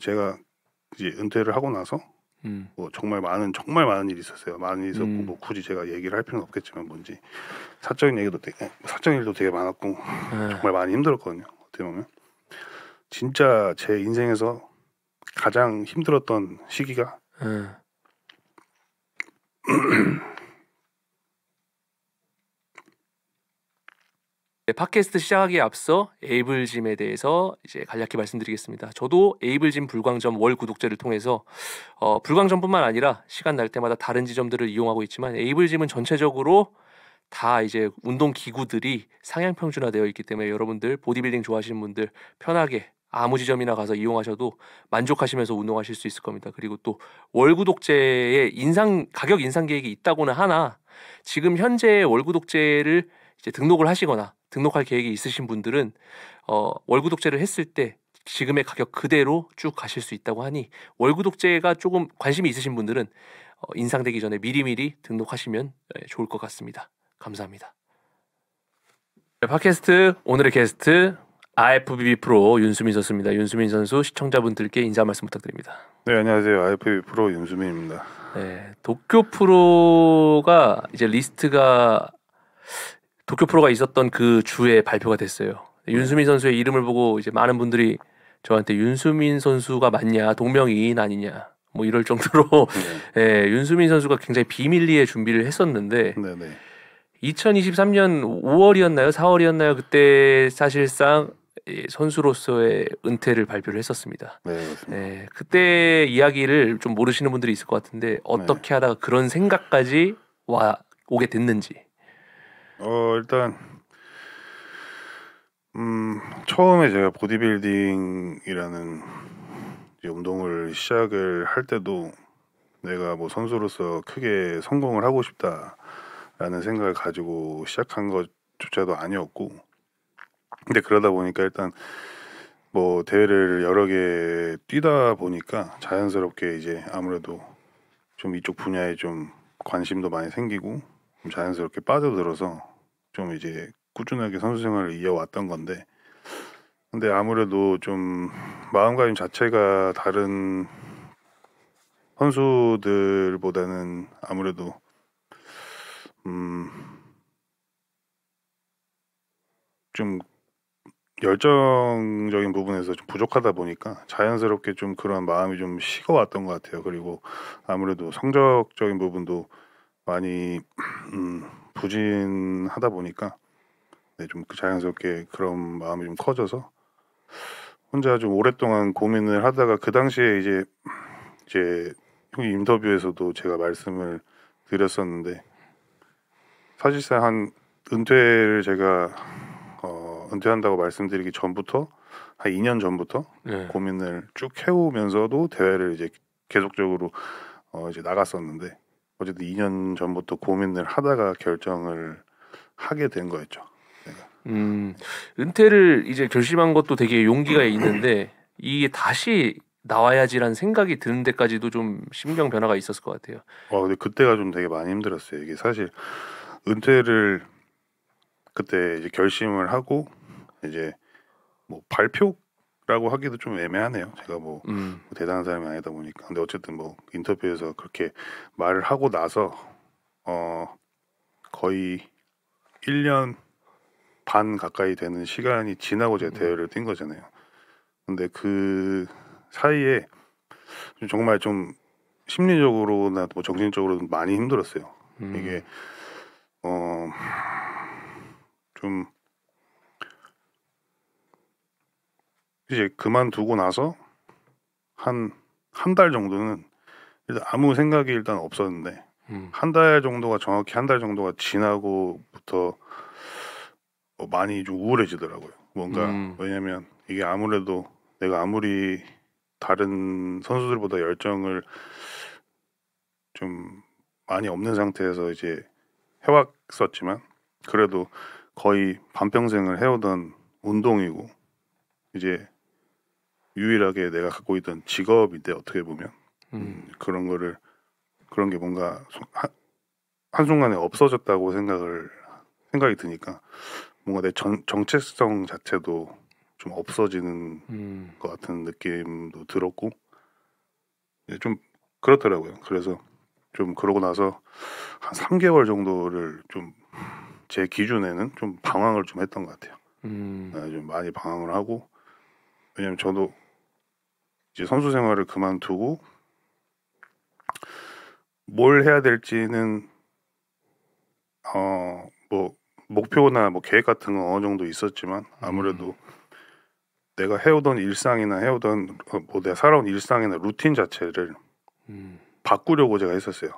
제가 이제 은퇴를 하고 나서 음. 뭐 정말 많은 정말 많은 일이 있었어요. 많이 있었고 음. 뭐 굳이 제가 얘기를 할 필요는 없겠지만 뭔지 사적인 얘기도 되게 네, 사적인 일도 되게 많았고 에. 네. 정말 많이 힘들었거든요. 어떻게 보면 진짜 제 인생에서 가장 힘들었던 시기가 네. 네, 팟캐스트 시작하기에 앞서 에이블짐에 대해서 이제 간략히 말씀드리겠습니다. 저도 에이블짐 불광점 월 구독제를 통해서 어, 불광점뿐만 아니라 시간 날 때마다 다른 지점들을 이용하고 있지만 에이블짐은 전체적으로 다 이제 운동 기구들이 상향 평준화되어 있기 때문에 여러분들 보디빌딩 좋아하시는 분들 편하게 아무 지점이나 가서 이용하셔도 만족하시면서 운동하실 수 있을 겁니다. 그리고 또 월구독제의 인상 가격 인상 계획이 있다고는 하나 지금 현재 월구독제를 이제 등록을 하시거나 등록할 계획이 있으신 분들은 어, 월구독제를 했을 때 지금의 가격 그대로 쭉 가실 수 있다고 하니 월구독제가 조금 관심이 있으신 분들은 어, 인상되기 전에 미리미리 등록하시면 예, 좋을 것 같습니다. 감사합니다. 네, 팟캐스트 오늘의 게스트 IFBB 프로 윤수민 선수입니다. 윤수민 선수 시청자분들께 인사 말씀 부탁드립니다. 네 안녕하세요 IFBB 프로 윤수민입니다. 네 도쿄 프로가 이제 리스트가 도쿄 프로가 있었던 그 주에 발표가 됐어요. 네. 윤수민 선수의 이름을 보고 이제 많은 분들이 저한테 윤수민 선수가 맞냐 동명이인 아니냐 뭐 이럴 정도로 네. 예, 윤수민 선수가 굉장히 비밀리에 준비를 했었는데 네, 네. 2023년 5월이었나요 4월이었나요 그때 사실상 선수로서의 은퇴를 발표를 했었습니다. 네, 예, 그때 이야기를 좀 모르시는 분들이 있을 것 같은데 어떻게 네. 하다가 그런 생각까지 와 오게 됐는지 어 일단 음 처음에 제가 보디빌딩이라는 운동을 시작을 할 때도 내가 뭐 선수로서 크게 성공을 하고 싶다라는 생각을 가지고 시작한 것조차도 아니었고 근데 그러다 보니까 일단 뭐 대회를 여러 개 뛰다 보니까 자연스럽게 이제 아무래도 좀 이쪽 분야에 좀 관심도 많이 생기고 좀 자연스럽게 빠져들어서 좀 이제 꾸준하게 선수 생활을 이어왔던 건데 근데 아무래도 좀 마음가짐 자체가 다른 선수들보다는 아무래도 음 좀 열정적인 부분에서 좀 부족하다 보니까 자연스럽게 좀 그런 마음이 좀 식어왔던 것 같아요. 그리고 아무래도 성적적인 부분도 많이 음, 부진하다 보니까 네, 좀 그 자연스럽게 그런 마음이 좀 커져서 혼자 좀 오랫동안 고민을 하다가 그 당시에 이제 이제 형님 인터뷰에서도 제가 말씀을 드렸었는데 사실상 한 은퇴를 제가 어, 은퇴한다고 말씀드리기 전부터 한 2년 전부터 네. 고민을 쭉 해오면서도 대회를 이제 계속적으로 어, 이제 나갔었는데 어쨌든 2년 전부터 고민을 하다가 결정을 하게 된 거였죠. 음 은퇴를 이제 결심한 것도 되게 용기가 있는데 이게 다시 나와야지라는 생각이 드는 데까지도 좀 심경 변화가 있었을 것 같아요. 와 근데 그때가 좀 되게 많이 힘들었어요. 이게 사실 은퇴를 그때 이제 결심을 하고 이제 뭐 발표 라고 하기도 좀 애매하네요. 제가 뭐, 음. 대단한 사람이 아니다 보니까. 근데 어쨌든 뭐 인터뷰에서 그렇게 말을 하고 나서 어 거의 1년 반 가까이 되는 시간이 지나고 제 음. 대회를 뛴 거잖아요. 근데 그 사이에 정말 좀 심리적으로나 뭐 정신적으로 도 많이 힘들었어요. 음. 이게 어좀 이제 그만두고 나서 한 한 달 정도는 일단 아무 생각이 일단 없었는데 음. 한달 정도가 정확히 한 달 정도가 지나고부터 어, 많이 좀 우울해지더라고요. 뭔가 음. 왜냐면 이게 아무래도 내가 아무리 다른 선수들보다 열정을 좀 많이 없는 상태에서 이제 해왔었지만 그래도 거의 반평생을 해오던 운동이고 이제 유일하게 내가 갖고 있던 직업인데 어떻게 보면 음. 음 그런 거를 그런 게 뭔가 한 순간에 없어졌다고 생각을 생각이 드니까 뭔가 내 정, 정체성 자체도 좀 없어지는 음. 것 같은 느낌도 들었고 예, 좀 그렇더라고요. 그래서 좀 그러고 나서 한 3개월 정도를 좀 제 기준에는 좀 방황을 좀 했던 것 같아요. 음. 예, 좀 많이 방황을 하고 왜냐면 저도 이제 선수 생활을 그만두고 뭘 해야 될지는 어 뭐 목표나 뭐 계획 같은 건 어느 정도 있었지만 아무래도 음. 내가 해오던 일상이나 해오던 어, 뭐 내가 살아온 일상이나 루틴 자체를 음. 바꾸려고 제가 했었어요.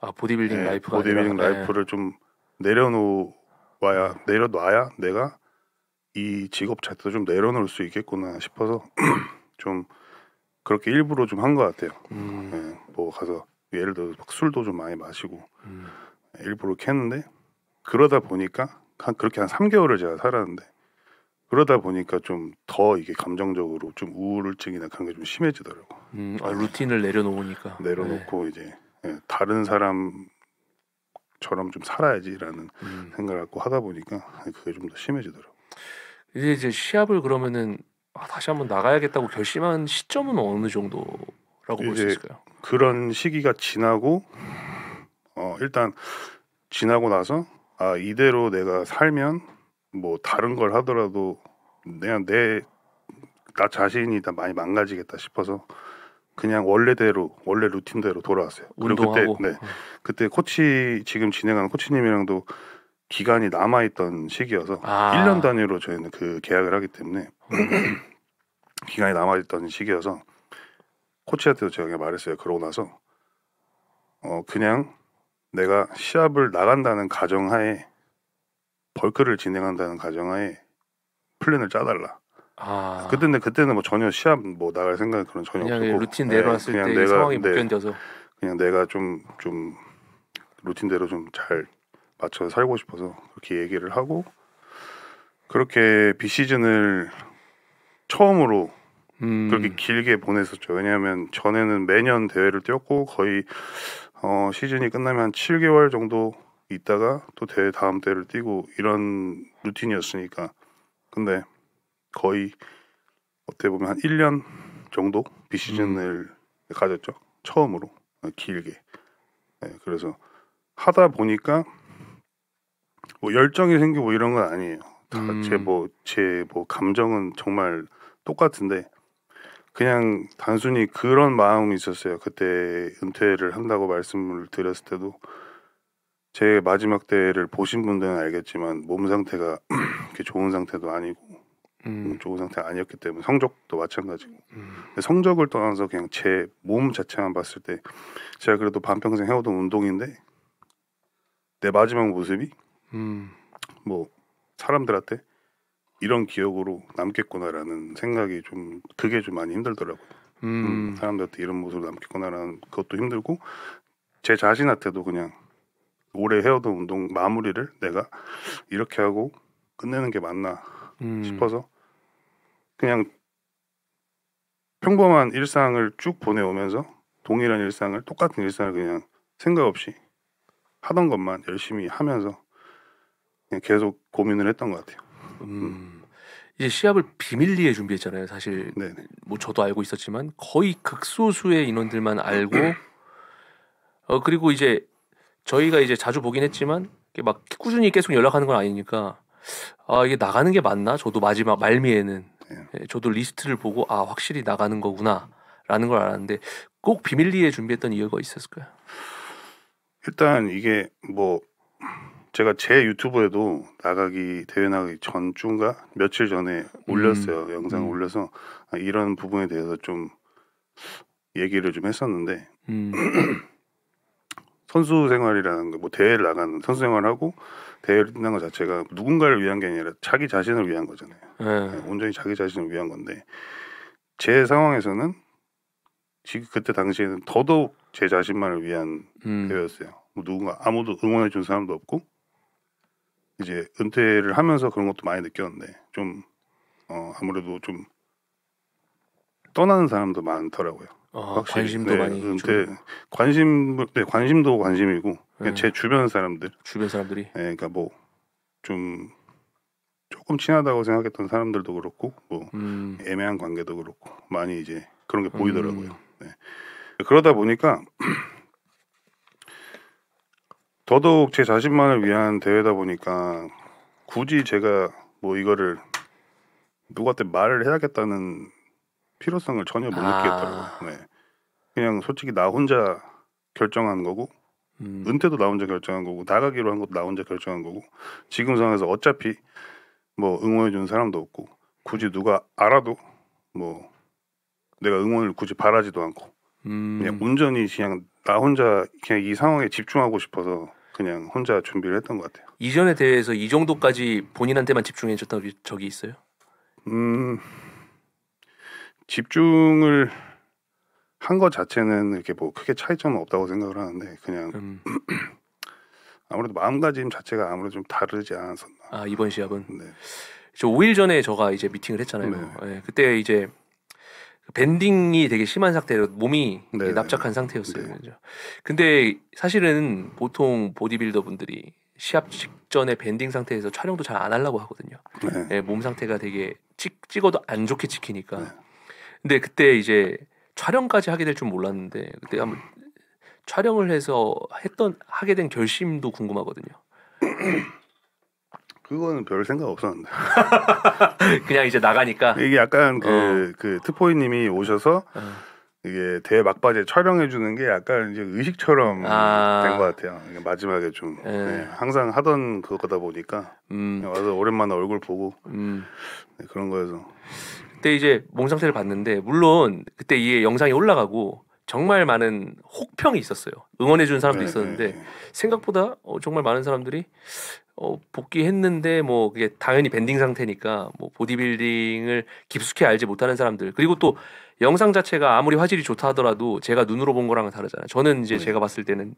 아 보디빌딩 네, 라이프 보디빌딩 아니라, 라이프를 네. 좀 내려놓아야 내려놔야 내가 이 직업 자체도 좀 내려놓을 수 있겠구나 싶어서 좀 그렇게 일부러 좀 한 것 같아요. 음. 네, 뭐 가서 예를 들어 막 술도 좀 많이 마시고 음. 일부러 캤는데 그러다 보니까 한 그렇게 한 3개월을 제가 살았는데 그러다 보니까 좀 더 이게 감정적으로 좀 우울증이나 그런 게 좀 심해지더라고. 음, 아, 루틴을 내려놓으니까. 내려놓고 네. 이제 예, 다른 사람처럼 좀 살아야지라는 음. 생각을 갖고 하다 보니까 그게 좀 더 심해지더라고. 이제 이제 시합을 그러면은 아, 다시 한번 나가야겠다고 결심한 시점은 어느 정도라고 볼 수 있을까요? 그런 시기가 지나고 어, 일단 지나고 나서 아 이대로 내가 살면 뭐 다른 걸 하더라도 그냥 내나 자신이 다 많이 망가지겠다 싶어서 그냥 원래대로 원래 루틴대로 돌아왔어요. 운동하고. 그리 그때 네. 어. 그때 코치 지금 진행하는 코치님이랑도 기간이 남아있던 시기여서 아. 1년 단위로 저희는 그 계약을 하기 때문에 기간이 남아있던 시기여서 코치한테도 제가 말했어요. 그러고 나서 어 그냥 내가 시합을 나간다는 가정하에 벌크를 진행한다는 가정하에 플랜을 짜달라. 아. 그때는 그때는 뭐 전혀 시합 뭐 나갈 생각은 그런 전혀 그냥 없고 루틴 내려왔을 네, 네. 그냥 내가, 상황이 못 견뎌서 네, 그냥 내가 좀좀 좀 루틴대로 좀잘 맞춰 살고 싶어서 그렇게 얘기를 하고 그렇게 비시즌을 처음으로 음. 그렇게 길게 보냈었죠. 왜냐하면 전에는 매년 대회를 뛰었고 거의 어, 시즌이 끝나면 한 7개월 정도 있다가 또 대회 다음 대회를 뛰고 이런 루틴이었으니까 근데 거의 어떻게 보면 한 1년 정도 비시즌을 음. 가졌죠. 처음으로 어, 길게. 네, 그래서 하다 보니까 뭐 열정이 생기고 이런 건 아니에요. 제뭐제뭐 음. 뭐, 제 뭐 감정은 정말 똑같은데 그냥 단순히 그런 마음이 있었어요. 그때 은퇴를 한다고 말씀을 드렸을 때도 제 마지막 때를 보신 분들은 알겠지만 몸 상태가 그렇게 좋은 상태도 아니고 음. 좋은 상태 아니었기 때문에 성적도 마찬가지고 음. 성적을 떠나서 그냥 제 몸 자체만 봤을 때 제가 그래도 반평생 해오던 운동인데 내 마지막 모습이 음, 뭐 사람들한테 이런 기억으로 남겠구나라는 생각이 좀 그게 좀 많이 힘들더라고요. 음. 음, 사람들한테 이런 모습으로 남겠구나라는 것도 힘들고 제 자신한테도 그냥 오래 해오던 운동 마무리를 내가 이렇게 하고 끝내는 게 맞나 음. 싶어서 그냥 평범한 일상을 쭉 보내오면서 동일한 일상을 똑같은 일상을 그냥 생각 없이 하던 것만 열심히 하면서 계속 고민을 했던 것 같아요. 음. 이제 시합을 비밀리에 준비했잖아요. 사실 네네. 뭐 저도 알고 있었지만 거의 극소수의 인원들만 알고 어 그리고 이제 저희가 이제 자주 보긴 했지만 막 꾸준히 계속 연락하는 건 아니니까 아 이게 나가는 게 맞나? 저도 마지막 말미에는 네. 예. 저도 리스트를 보고 아 확실히 나가는 거구나라는 걸 알았는데 꼭 비밀리에 준비했던 이유가 있었을까요? 일단 이게 뭐 제가 제 유튜브에도 나가기 대회 나가기 전주인가 며칠 전에 음. 올렸어요. 음. 영상을 음. 올려서 아, 이런 부분에 대해서 좀 얘기를 좀 했었는데 음. 선수 생활이라는 거 뭐 대회를 나가는 선수 생활하고 대회를 뛴다는 것 자체가 누군가를 위한 게 아니라 자기 자신을 위한 거잖아요. 예. 네. 온전히 자기 자신을 위한 건데 제 상황에서는 지금 그때 당시에는 더더욱 제 자신만을 위한 음. 대회였어요. 뭐 누군가 아무도 응원해 준 사람도 없고 이제 은퇴를 하면서 그런 것도 많이 느꼈는데 좀 어, 아무래도 좀 떠나는 사람도 많더라고요. 아, 관심도 네, 많이 은퇴 좀... 관심 네 관심도 관심이고 네. 제 주변 사람들 주변 사람들이 네, 그러니까 뭐 좀 조금 친하다고 생각했던 사람들도 그렇고 뭐 음. 애매한 관계도 그렇고 많이 이제 그런 게 보이더라고요. 음. 네. 그러다 보니까 더더욱 제 자신만을 위한 대회다 보니까 굳이 제가 뭐 이거를 누구한테 말을 해야겠다는 필요성을 전혀 못 아. 느끼겠더라고요. 네. 그냥 솔직히 나 혼자 결정한 거고 음. 은퇴도 나 혼자 결정한 거고 나가기로 한 것도 나 혼자 결정한 거고 지금 상황에서 어차피 뭐 응원해 주는 사람도 없고 굳이 누가 알아도 뭐 내가 응원을 굳이 바라지도 않고 음. 그냥 온전히 그냥 나 혼자 그냥 이 상황에 집중하고 싶어서 그냥 혼자 준비를 했던 것 같아요. 이전의 대회에서 이 정도까지 본인한테만 집중해줬던 적이 있어요? 음 집중을 한 것 자체는 이렇게 뭐 크게 차이점은 없다고 생각을 하는데 그냥 음. 아무래도 마음가짐 자체가 아무래도 좀 다르지 않았었나. 아 이번 시합은. 네. 저 5일 전에 저가 이제 미팅을 했잖아요. 네. 네. 그때 이제 그 밴딩이 되게 심한 상태로 몸이 네. 납작한 상태였어요. 네. 근데 사실은 보통 보디빌더 분들이 시합 직전에 밴딩 상태에서 촬영도 잘 안 하려고 하거든요. 네. 네, 몸 상태가 되게 찍, 찍어도 안 좋게 찍히니까. 네. 근데 그때 이제 촬영까지 하게 될 줄 몰랐는데 그때 한번 촬영을 해서 했던 하게 된 결심도 궁금하거든요. 그거는 별 생각 없었는데. 그냥 이제 나가니까. 이게 약간 그그 어. 그 트포이님이 오셔서 어. 이게 대 막바지에 촬영해 주는 게 약간 이제 의식처럼 아. 된것 같아요. 마지막에 좀 예. 네. 항상 하던 그거다 보니까 음. 네, 와서 오랜만에 얼굴 보고 음. 네, 그런 거여서. 그때 이제 몸상태를 봤는데 물론 그때 이 영상이 올라가고 정말 많은 혹평이 있었어요. 응원해 주는 사람도 네, 네, 있었는데 생각보다 어, 정말 많은 사람들이 어, 복귀했는데 뭐 그게 당연히 밴딩 상태니까 뭐 보디빌딩을 깊숙이 알지 못하는 사람들 그리고 또 영상 자체가 아무리 화질이 좋다 하더라도 제가 눈으로 본 거랑은 다르잖아요. 저는 이제 네. 제가 봤을 때는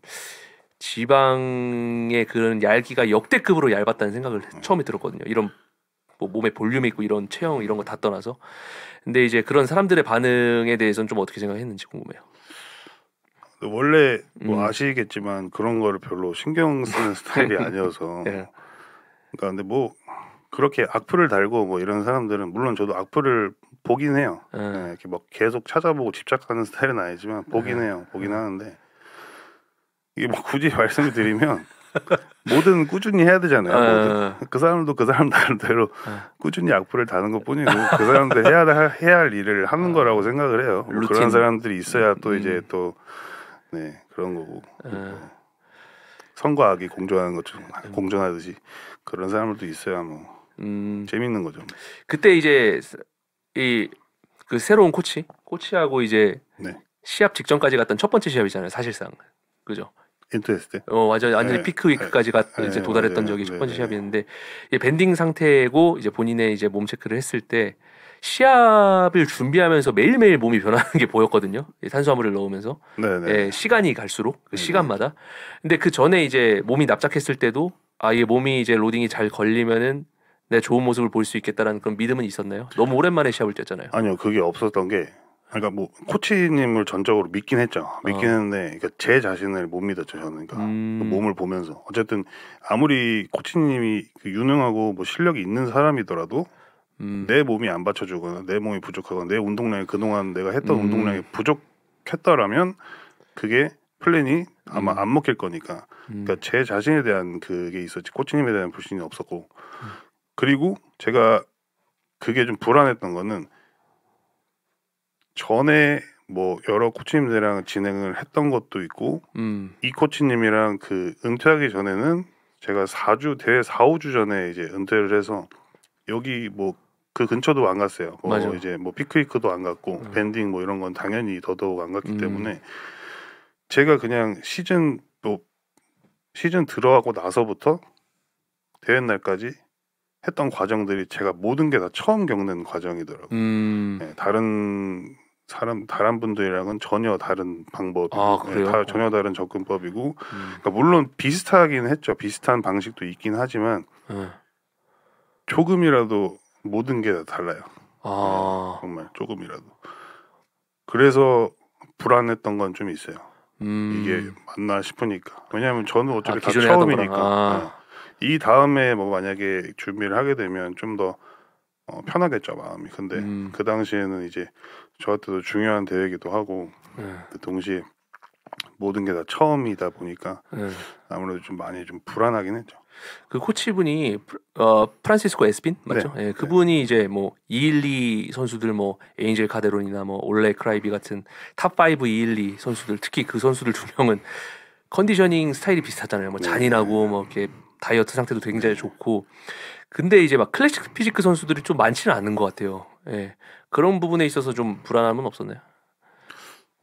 지방의 그런 얇기가 역대급으로 얇았다는 생각을 네. 처음에 들었거든요. 이런 뭐 몸에 볼륨이 있고 이런 체형 이런 거 다 떠나서 근데 이제 그런 사람들의 반응에 대해서는 좀 어떻게 생각했는지 궁금해요. 원래 뭐 음. 아시겠지만 그런 거를 별로 신경 쓰는 스타일이 아니어서 예. 그러니까 근데 뭐 그렇게 악플을 달고 뭐 이런 사람들은 물론 저도 악플을 보긴 해요. 예. 예, 이렇게 막 계속 찾아보고 집착하는 스타일은 아니지만 보긴 예. 해요. 보긴 예. 하는데 이게 뭐 굳이 말씀을 드리면 뭐든 꾸준히 해야 되잖아요. 예. 그 사람도 그 사람 나름대로 꾸준히 악플을 다는 것 뿐이고 그 사람들 해야 할, 해야 할 일을 하는 거라고 생각을 해요. 뭐 그런 사람들이 있어야 또 음. 이제 또네 그런 거고 아. 예. 선과 네. 악이 공존하는 것처럼 공존하듯이 그런 사람들도 있어야 뭐 음. 재밌는 거죠. 그때 이제 이 그 새로운 코치 코치하고 이제 네. 시합 직전까지 갔던 첫 번째 시합이잖아요 사실상 그죠? 인터에스어 맞아 완전히 네. 피크 위크까지 갔 네. 이제 도달했던 네. 적이 첫 번째 네. 시합이었는데 이 밴딩 상태고 이제 본인의 이제 몸 체크를 했을 때 시합을 준비하면서 매일매일 몸이 변하는 게 보였거든요. 탄수화물을 넣으면서 네, 시간이 갈수록 그 시간마다. 근데 그 전에 이제 몸이 납작했을 때도 아얘 몸이 이제 로딩이 잘 걸리면은 내 좋은 모습을 볼 수 있겠다라는 그런 믿음은 있었나요? 너무 오랜만에 시합을 뛰었잖아요. 아니요, 그게 없었던 게 그러니까 뭐 코치님을 전적으로 믿긴 했죠. 믿긴 어. 했는데 그러니까 제 자신을 못 믿었죠. 저는 그러니까 음. 그 몸을 보면서 어쨌든 아무리 코치님이 그 유능하고 뭐 실력이 있는 사람이더라도 음. 내 몸이 안 받쳐주거나 내 몸이 부족하거나 내 운동량이 그동안 내가 했던 음. 운동량이 부족했다라면 그게 플랜이 아마 음. 안 먹힐 거니까 음. 그러니까 제 자신에 대한 그게 있었지 코치님에 대한 불신이 없었고 음. 그리고 제가 그게 좀 불안했던 거는 전에 뭐 여러 코치님들이랑 진행을 했던 것도 있고 음. 이 코치님이랑 그 은퇴하기 전에는 제가 4주 대회 4, 5주 전에 이제 은퇴를 해서 여기 뭐그 근처도 안 갔어요. 뭐맞아 이제 뭐피크이크도안 갔고 음. 밴딩 뭐 이런 건 당연히 더더욱 안 갔기 음. 때문에 제가 그냥 시즌 뭐 시즌 들어가고 나서부터 대회 날까지 했던 과정들이 제가 모든 게 다 처음 겪는 과정이더라고요. 음. 네, 다른 사람 다른 분들이랑은 전혀 다른 방법, 아, 네, 전혀 다른 접근법이고, 음. 그러니까 물론 비슷하긴 했죠. 비슷한 방식도 있긴 하지만 네. 조금이라도 모든 게 다 달라요. 아. 네, 정말 조금이라도. 그래서 불안했던 건 좀 있어요. 음. 이게 맞나 싶으니까. 왜냐하면 저는 어차피 아, 다 처음이니까. 아. 네. 이 다음에 뭐 만약에 준비를 하게 되면 좀더 어, 편하겠죠 마음이. 근데 음. 그 당시에는 이제 저한테도 중요한 대회기도 하고 네. 그 동시에 모든 게 다 처음이다 보니까 네. 아무래도 좀 많이 좀 불안하긴 했죠. 그 코치분이 어 프란시스코 에스핀 네. 맞죠? 예, 네. 예, 그분이 이제 뭐212 선수들 뭐 에인젤 카데론이나 뭐 올레 크라이비 같은 탑 5 212 선수들 특히 그 선수들 두 명은 컨디셔닝 스타일이 비슷하잖아요. 뭐 네. 잔인하고 뭐 이렇게 다이어트 상태도 굉장히 좋고 근데 이제 막 클래식 피지크 선수들이 좀 많지는 않은 것 같아요. 예. 그런 부분에 있어서 좀 불안함은 없었나요?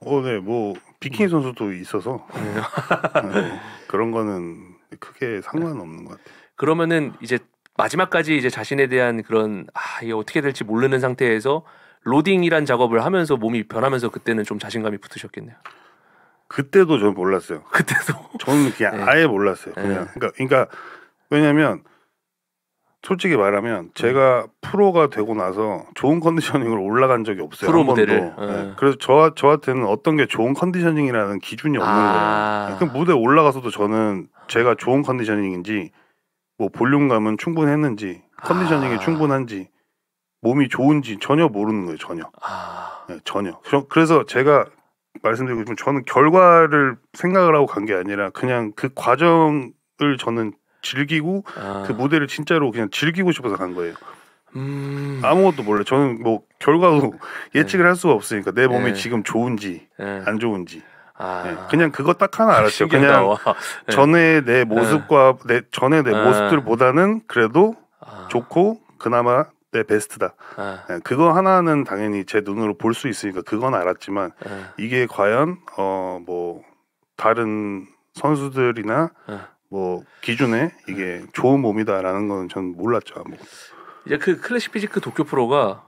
어, 네, 뭐 비키니 음. 선수도 있어서 네. 어, 그런 거는 크게 상관없는 것 같아요. 그러면은 이제 마지막까지 이제 자신에 대한 그런 아 이게 어떻게 될지 모르는 상태에서 로딩이란 작업을 하면서 몸이 변하면서 그때는 좀 자신감이 붙으셨겠네요. 그때도 저 몰랐어요. 그때도 저는 그냥 네. 아예 몰랐어요. 그냥 네. 그러니까, 그러니까 왜냐하면 솔직히 말하면 제가 프로가 되고 나서 좋은 컨디셔닝으로 올라간 적이 없어요. 프로 무대를. 네. 어. 네. 그래서 저 저한테는 어떤 게 좋은 컨디셔닝이라는 기준이 없는 아. 거예요. 그 무대 올라가서도 저는 제가 좋은 컨디셔닝인지 뭐 볼륨감은 충분했는지 아. 컨디셔닝이 아. 충분한지 몸이 좋은지 전혀 모르는 거예요. 전혀. 아. 네, 전혀. 그래서 제가 말씀드리고 싶은 저는 결과를 생각을 하고 간 게 아니라 그냥 그 과정을 저는 즐기고 아. 그 무대를 진짜로 그냥 즐기고 싶어서 간 거예요. 음... 아무것도 몰라. 저는 뭐 결과도 네. 예측을 할 수가 없으니까 내 몸이 네. 지금 좋은지 네. 안 좋은지. 아... 네. 그냥 그거 딱 하나 알았어요. 그냥 네. 전에 내 모습과 네. 내 전에 내 아... 모습들보다는 그래도 아... 좋고 그나마 내 베스트다. 그거 하나는 당연히 제 눈으로 볼 수 있으니까 그건 알았지만 이게 과연 어뭐 다른 선수들이나 뭐 기준에 이게 네. 좋은 몸이다라는 건 전 몰랐죠. 아무것도. 이제 그 클래식 피지크 도쿄 프로가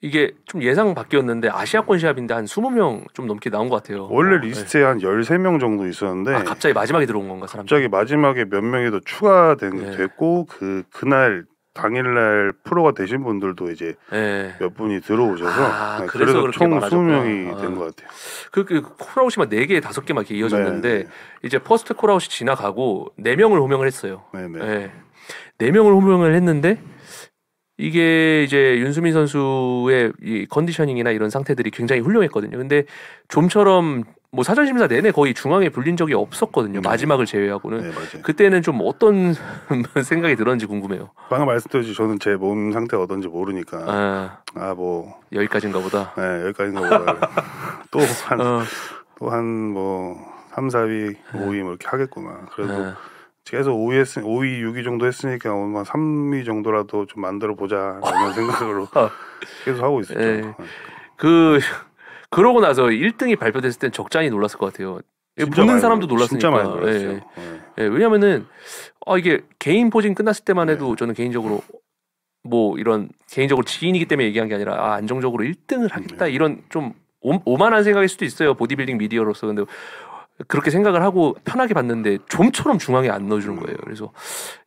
이게 좀 예상 바뀌었는데 아시아권 시합인데 한 20명 좀 넘게 나온 것 같아요. 원래 어, 리스트에 네. 한 13명 정도 있었는데 아, 갑자기 마지막에 들어온 건가 사람? 갑자기 마지막에 몇 명이 더 추가된 네. 됐고 그 그날 당일날 프로가 되신 분들도 이제 네. 몇 분이 들어오셔서 아, 네, 그래서, 그래서 총 20명이 아. 된것 같아요. 그렇게 콜아웃이 그, 막 4개, 5개 막 이렇게 이어졌는데 네네. 네. 이제 퍼스트 콜아웃이 지나가고 4명을 호명을 했어요. 네네. 네. 4명을 예. 호명을 했는데 이게 이제 윤수민 선수의 이 컨디셔닝이나 이런 상태들이 굉장히 훌륭했거든요. 근데 좀처럼 뭐 사전 심사 내내 거의 중앙에 불린 적이 없었거든요. 네. 마지막을 제외하고는 네, 그때는 좀 어떤 생각이 들었는지 궁금해요. 방금 말씀드렸지 저는 제 몸 상태가 어떤지 모르니까 아뭐 아, 아 뭐. 여기까지인가 보다. 네 여기까지인가 보다. 또한또 한뭐 어. 3, 4위, 5위 뭐 이렇게 하겠구나. 그래도 네. 계속 5위 했 5위, 6위 정도 했으니까 아마 뭐 3위 정도라도 좀 만들어 보자 이런 생각으로 어. 계속 하고 있었죠. 네. 네. 그 그러고 나서 1등이 발표됐을 땐 적잖이 놀랐을 것 같아요. 보는 사람도 놀랐으니까. 예. 예. 예. 왜냐면은 아 이게 개인 포징 끝났을 때만 해도 네. 저는 개인적으로 뭐 이런 개인적으로 지인이기 때문에 얘기한 게 아니라 아 안정적으로 1등을 하겠다 네. 이런 좀 오만한 생각일 수도 있어요 보디빌딩 미디어로서 근데 그렇게 생각을 하고 편하게 봤는데 좀처럼 중앙에 안 넣어주는 음. 거예요. 그래서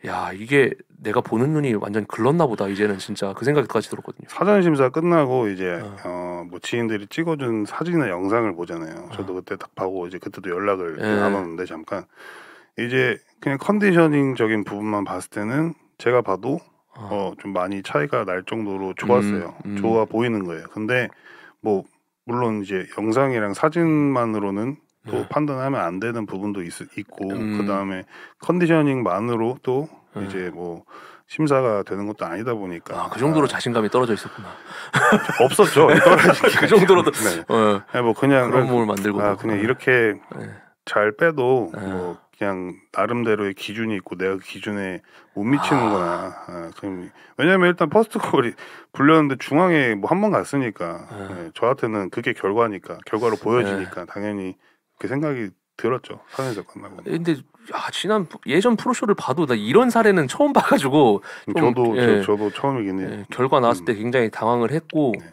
야 이게 내가 보는 눈이 완전 글렀나 보다 이제는 진짜 그 생각까지 들었거든요. 사전 심사 끝나고 이제 어. 어, 뭐 지인들이 찍어준 사진이나 영상을 보잖아요. 어. 저도 어. 그때 딱 보고 이제 그때도 연락을 예. 나눴는데 잠깐 이제 그냥 컨디셔닝적인 부분만 봤을 때는 제가 봐도 어. 어, 좀 많이 차이가 날 정도로 좋았어요. 음, 음. 좋아 보이는 거예요. 근데 뭐 물론 이제 영상이랑 사진만으로는 또 네. 판단하면 안 되는 부분도 있, 있고 음. 그다음에 컨디셔닝만으로 또 네. 이제 뭐 심사가 되는 것도 아니다 보니까 아, 그 정도로 아, 자신감이 떨어져 있었구나 없었죠 그 정도로 네. 어, 네. 뭐 그냥 그런 몸을 만들고 아, 그냥 이렇게 네. 잘 빼도 네. 뭐 그냥 나름대로의 기준이 있고 내가 그 기준에 못 미치는구나. 아. 아, 그럼 왜냐면 일단 퍼스트 콜이 불렸는데 중앙에 뭐 한 번 갔으니까 네. 네, 저한테는 그게 결과니까 결과로 네. 보여지니까 네. 당연히 그 생각이 들었죠 사연에서 만나고. 예, 근데 야, 지난 예전 프로쇼를 봐도 나 이런 사례는 처음 봐가지고 좀, 저도 예, 저, 도 처음이긴 해 예, 결과 나왔을 때 음. 굉장히 당황을 했고 네.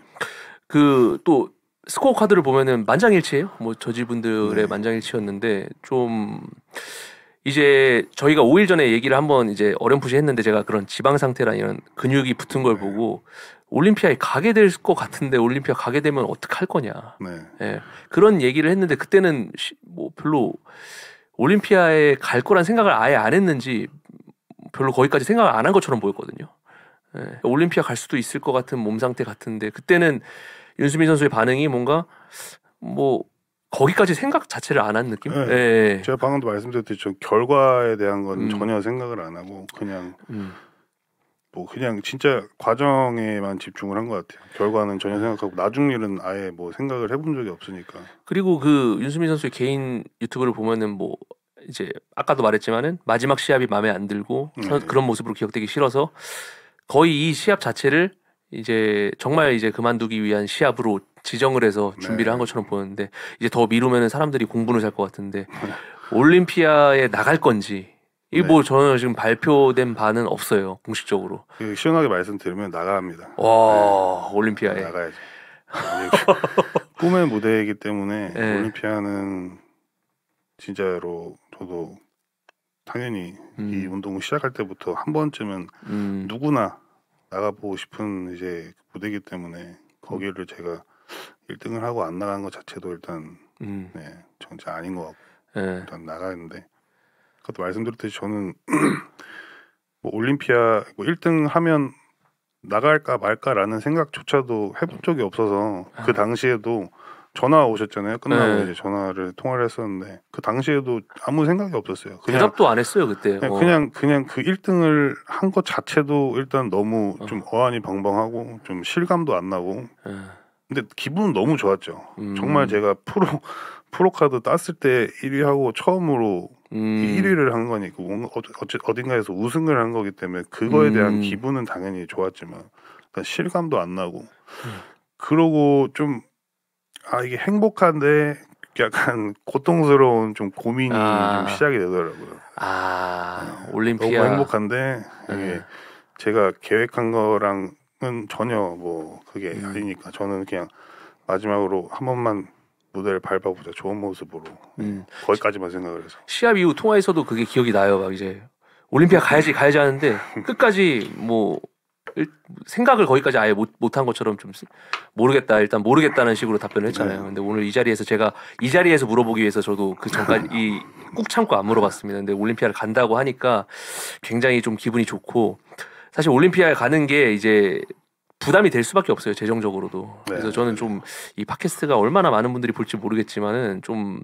그또 스코어 카드를 보면은 만장일치예요. 뭐 저지분들의 네. 만장일치였는데 좀 이제 저희가 5일 전에 얘기를 한번 이제 어렴풋이 했는데 제가 그런 지방 상태라 이런 근육이 붙은 걸 네. 보고 올림피아에 가게 될 것 같은데 올림피아 가게 되면 어떻게 할 거냐. 네. 예, 그런 얘기를 했는데 그때는 뭐 별로 올림피아에 갈 거란 생각을 아예 안 했는지 별로 거기까지 생각을 안 한 것처럼 보였거든요. 예, 올림피아 갈 수도 있을 것 같은 몸 상태 같은데 그때는 윤수민 선수의 반응이 뭔가 뭐 거기까지 생각 자체를 안 한 느낌? 네. 예, 예. 제가 방금도 말씀드렸듯이 결과에 대한 건 음. 전혀 생각을 안 하고 그냥 음. 뭐 그냥 진짜 과정에만 집중을 한 것 같아요. 결과는 전혀 생각하고 나중 일은 아예 뭐 생각을 해본 적이 없으니까. 그리고 그 윤수민 선수의 개인 유튜브를 보면은 뭐 이제 아까도 말했지만은 마지막 시합이 마음에 안 들고 네. 그런 모습으로 기억되기 싫어서 거의 이 시합 자체를 이제 정말 이제 그만두기 위한 시합으로 지정을 해서 네. 준비를 네. 한 것처럼 보였는데 이제 더 미루면은 사람들이 공분을 살것 같은데 올림피아에 나갈 건지 이뭐 네. 뭐 저는 지금 발표된 바는 없어요 공식적으로. 그 시원하게 말씀드리면 나가합니다와 네. 올림피아에 나가야죠. 꿈의 무대이기 때문에 네. 올림피아는 진짜로 저도 당연히 음. 이 운동을 시작할 때부터 한 번쯤은 음. 누구나 나가보고 싶은 이제 무대이기 때문에 거기를 제가 1등을 하고 안 나간 것 자체도 일단 음. 네, 정체 아닌 것 같고 네. 일단 나가는데 아까도 말씀드렸듯이 저는 뭐 올림피아 뭐 1등 하면 나갈까 말까라는 생각조차도 해본 적이 없어서 그 아. 당시에도 전화 오셨잖아요. 끝나고 네. 이제 전화를 통화를 했었는데 그 당시에도 아무 생각이 없었어요. 그냥, 대답도 안 했어요 그때. 그냥 어. 그냥, 그냥 그 1등을 한 것 자체도 일단 너무 어. 좀 어안이 벙벙하고 좀 실감도 안 나고. 에. 네. 근데 기분은 너무 좋았죠. 음. 정말 제가 프로 프로카드 땄을 때 1위하고 처음으로 음. 1위를 한 거니까 그 어찌, 어딘가에서 우승을 한 거기 때문에 그거에 음. 대한 기분은 당연히 좋았지만 그러니까 실감도 안 나고 음. 그러고 좀 아 이게 행복한데 약간 고통스러운 좀 고민이 아. 좀 시작이 되더라고요. 아 네. 어, 올림피 너무 행복한데 네. 이게 제가 계획한 거랑은 전혀 뭐 그게 음. 아니니까 저는 그냥 마지막으로 한 번만 무대를 밟아보자 좋은 모습으로 음. 거기까지만 생각을 해서 시합 이후 통화에서도 그게 기억이 나요 막 이제 올림피아 가야지 가야지 하는데 끝까지 뭐 생각을 거기까지 아예 못, 한 것처럼 좀 모르겠다 일단 모르겠다는 식으로 답변을 했잖아요 네. 근데 오늘 이 자리에서 제가 이 자리에서 물어보기 위해서 저도 그 전까지 이꾹 참고 안 물어봤습니다 근데 올림피아를 간다고 하니까 굉장히 좀 기분이 좋고 사실 올림피아에 가는 게 이제 부담이 될 수밖에 없어요 재정적으로도. 네. 그래서 저는 좀 이 팟캐스트가 얼마나 많은 분들이 볼지 모르겠지만은 좀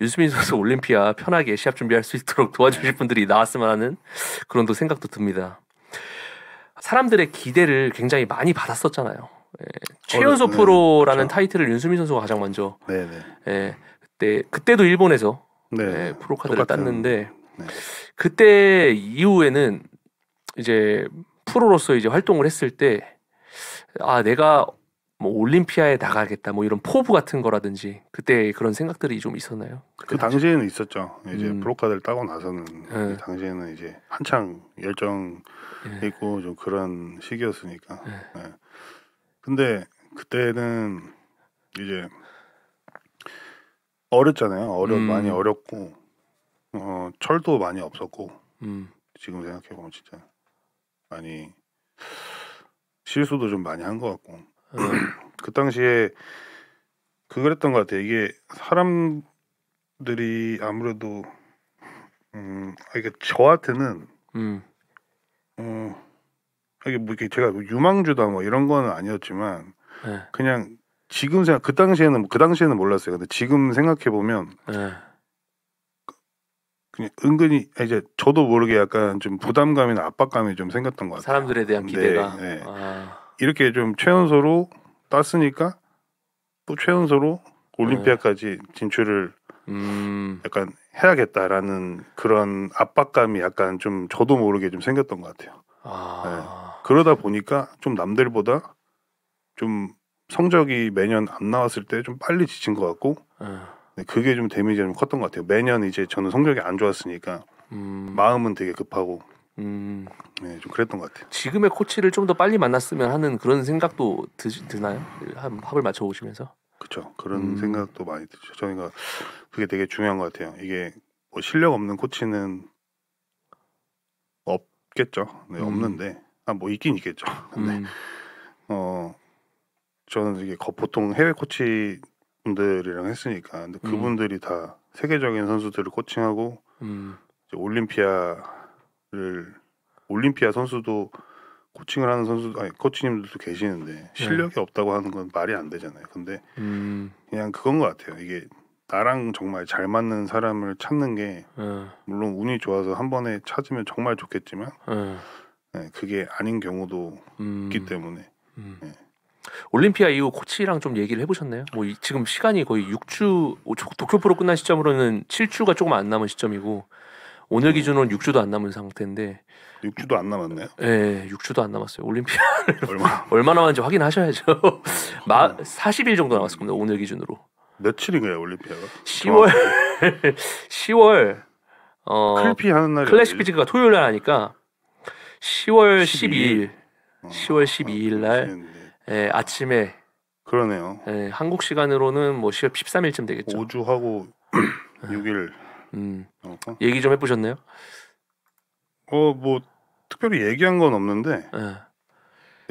윤수민 선수 올림피아 편하게 시합 준비할 수 있도록 도와주실 분들이 나왔으면 하는 그런 또 생각도 듭니다. 사람들의 기대를 굉장히 많이 받았었잖아요. 예. 최연소 어, 네, 프로라는 그렇죠. 타이틀을 윤수민 선수가 가장 먼저. 네, 네. 예. 그때 그때도 일본에서 네, 예, 프로 카드를 땄는데 네. 그때 이후에는 이제 프로로서 이제 활동을 했을 때아 내가 뭐 올림피아에 나가겠다 뭐 이런 포부 같은 거라든지 그때 그런 생각들이 좀 있었나요? 그 당시에는 있었죠. 이제 음. 프로카드를 따고 나서는 네. 당시에는 이제 한창 열정 네. 예. 있고 좀 그런 시기였으니까. 네. 네. 근데 그때는 이제 어렸잖아요. 어려 음. 많이 어렵고 어, 철도 많이 없었고 음. 지금 생각해 보면 진짜 많이 실수도 좀 많이 한 것 같고 음. 그 당시에 그 그랬던 것 같아요. 이게 사람들이 아무래도 음 이게 그러니까 저한테는 음. 어 이게 뭐 이렇게 제가 유망주다 뭐 이런 건 아니었지만 네. 그냥 지금 생각 그 당시에는 그 당시에는 몰랐어요. 근데 지금 생각해 보면 네. 그냥 은근히 아, 이제 저도 모르게 약간 좀 부담감이나 압박감이 좀 생겼던 것 같아요. 사람들에 대한 네, 기대가 네, 네. 아. 이렇게 좀 최연소로 땄으니까 또 최연소로 네. 올림피아까지 진출을 음. 약간 해야겠다라는 그런 압박감이 약간 좀 저도 모르게 좀 생겼던 것 같아요. 아. 네. 그러다 보니까 좀 남들보다 좀 성적이 매년 안 나왔을 때 좀 빨리 지친 것 같고 아. 네, 그게 좀 데미지가 좀 컸던 것 같아요. 매년 이제 저는 성적이 안 좋았으니까 음. 마음은 되게 급하고 음. 네, 좀 그랬던 것 같아요. 지금의 코치를 좀 더 빨리 만났으면 하는 그런 생각도 드, 드나요? 한 합을 맞춰 보시면서 그렇죠. 그런 음. 생각도 많이 들죠. 저희가 그게 되게 중요한 것 같아요. 이게 뭐 실력 없는 코치는 없겠죠. 네, 음. 없는데 아뭐 있긴 있겠죠. 근데 네. 음. 어 저는 이게 보통 해외 코치 분들이랑 했으니까 근데 음. 그분들이 다 세계적인 선수들을 코칭하고 음. 올림피아를 올림피아 선수도 코칭을 하는 선수 아니 코치님들도 계시는데 네. 실력이 네. 없다고 하는 건 말이 안 되잖아요. 근데 음. 그냥 그건 것 같아요. 이게 나랑 정말 잘 맞는 사람을 찾는 게 네. 물론 운이 좋아서 한 번에 찾으면 정말 좋겠지만 네. 네 그게 아닌 경우도 음. 있기 때문에 음. 네. 올림피아 이후 코치랑 좀 얘기를 해보셨나요? 뭐 지금 시간이 거의 6주 도쿄 프로 끝난 시점으로는 7주가 조금 안 남은 시점이고 오늘 음. 기준으로는 6주도 안 남은 상태인데 6주도 안 남았네요. 네, 예, 6주도 예, 안 남았어요. 올림피아 얼마 얼마나 남았는지 확인하셔야죠. 마, 40일 음. 정도 남았을 겁니다. 오늘 기준으로. 며칠인가요, 올림피아가? 10월 10월 어 클피 하는 날 클래식 비즈가 토요일 날 하니까 10월 12일, 12일. 10월 12일 날 예, 아침에 그러네요. 예, 한국 시간으로는 뭐1 0 13일쯤 되겠죠. 5주 하고 6일. 음. 그럴 어, 얘기 좀 해보셨나요? 어 뭐 특별히 얘기한 건 없는데 예.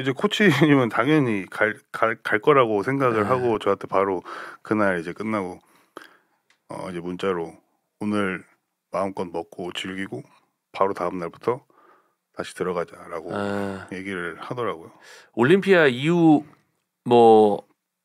이제 코치님은 당연히 갈 갈 갈 거라고 생각을 예. 하고 저한테 바로 그날 이제 끝나고 어 이제 문자로 오늘 마음껏 먹고 즐기고 바로 다음 날부터 다시 들어가자라고 아. 얘기를 하더라고요. 올림피아 이후 뭐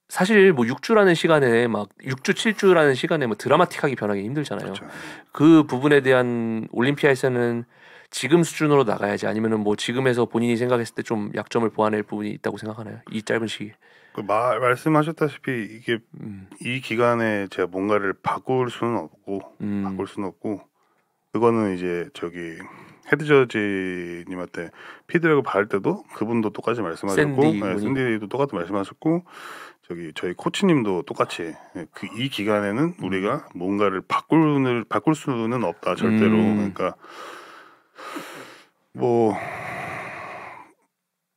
사실 뭐 6주라는 시간에 막 6주 7주라는 시간에 뭐 드라마틱하게 변하기 힘들잖아요. 그렇죠. 그 부분에 대한 올림피아에서는 지금 수준으로 나가야지 아니면은 뭐 지금에서 본인이 생각했을 때 좀 약점을 보완할 부분이 있다고 생각하나요? 이 짧은 시기. 그말 말씀하셨다시피 이게 음. 이 기간에 제가 뭔가를 바꿀 수는 없고 음. 바꿀 수는 없고 그거는 이제 저기 헤드 저지님한테 피드백을 받을 때도 그분도 똑같이 말씀하셨고 샌디 네, 샌디도 똑같이 말씀하셨고 저기 저희 코치님도 똑같이 네, 그이 기간에는 음. 우리가 뭔가를 바꿀 바꿀 수는 없다 절대로 음. 그러니까 뭐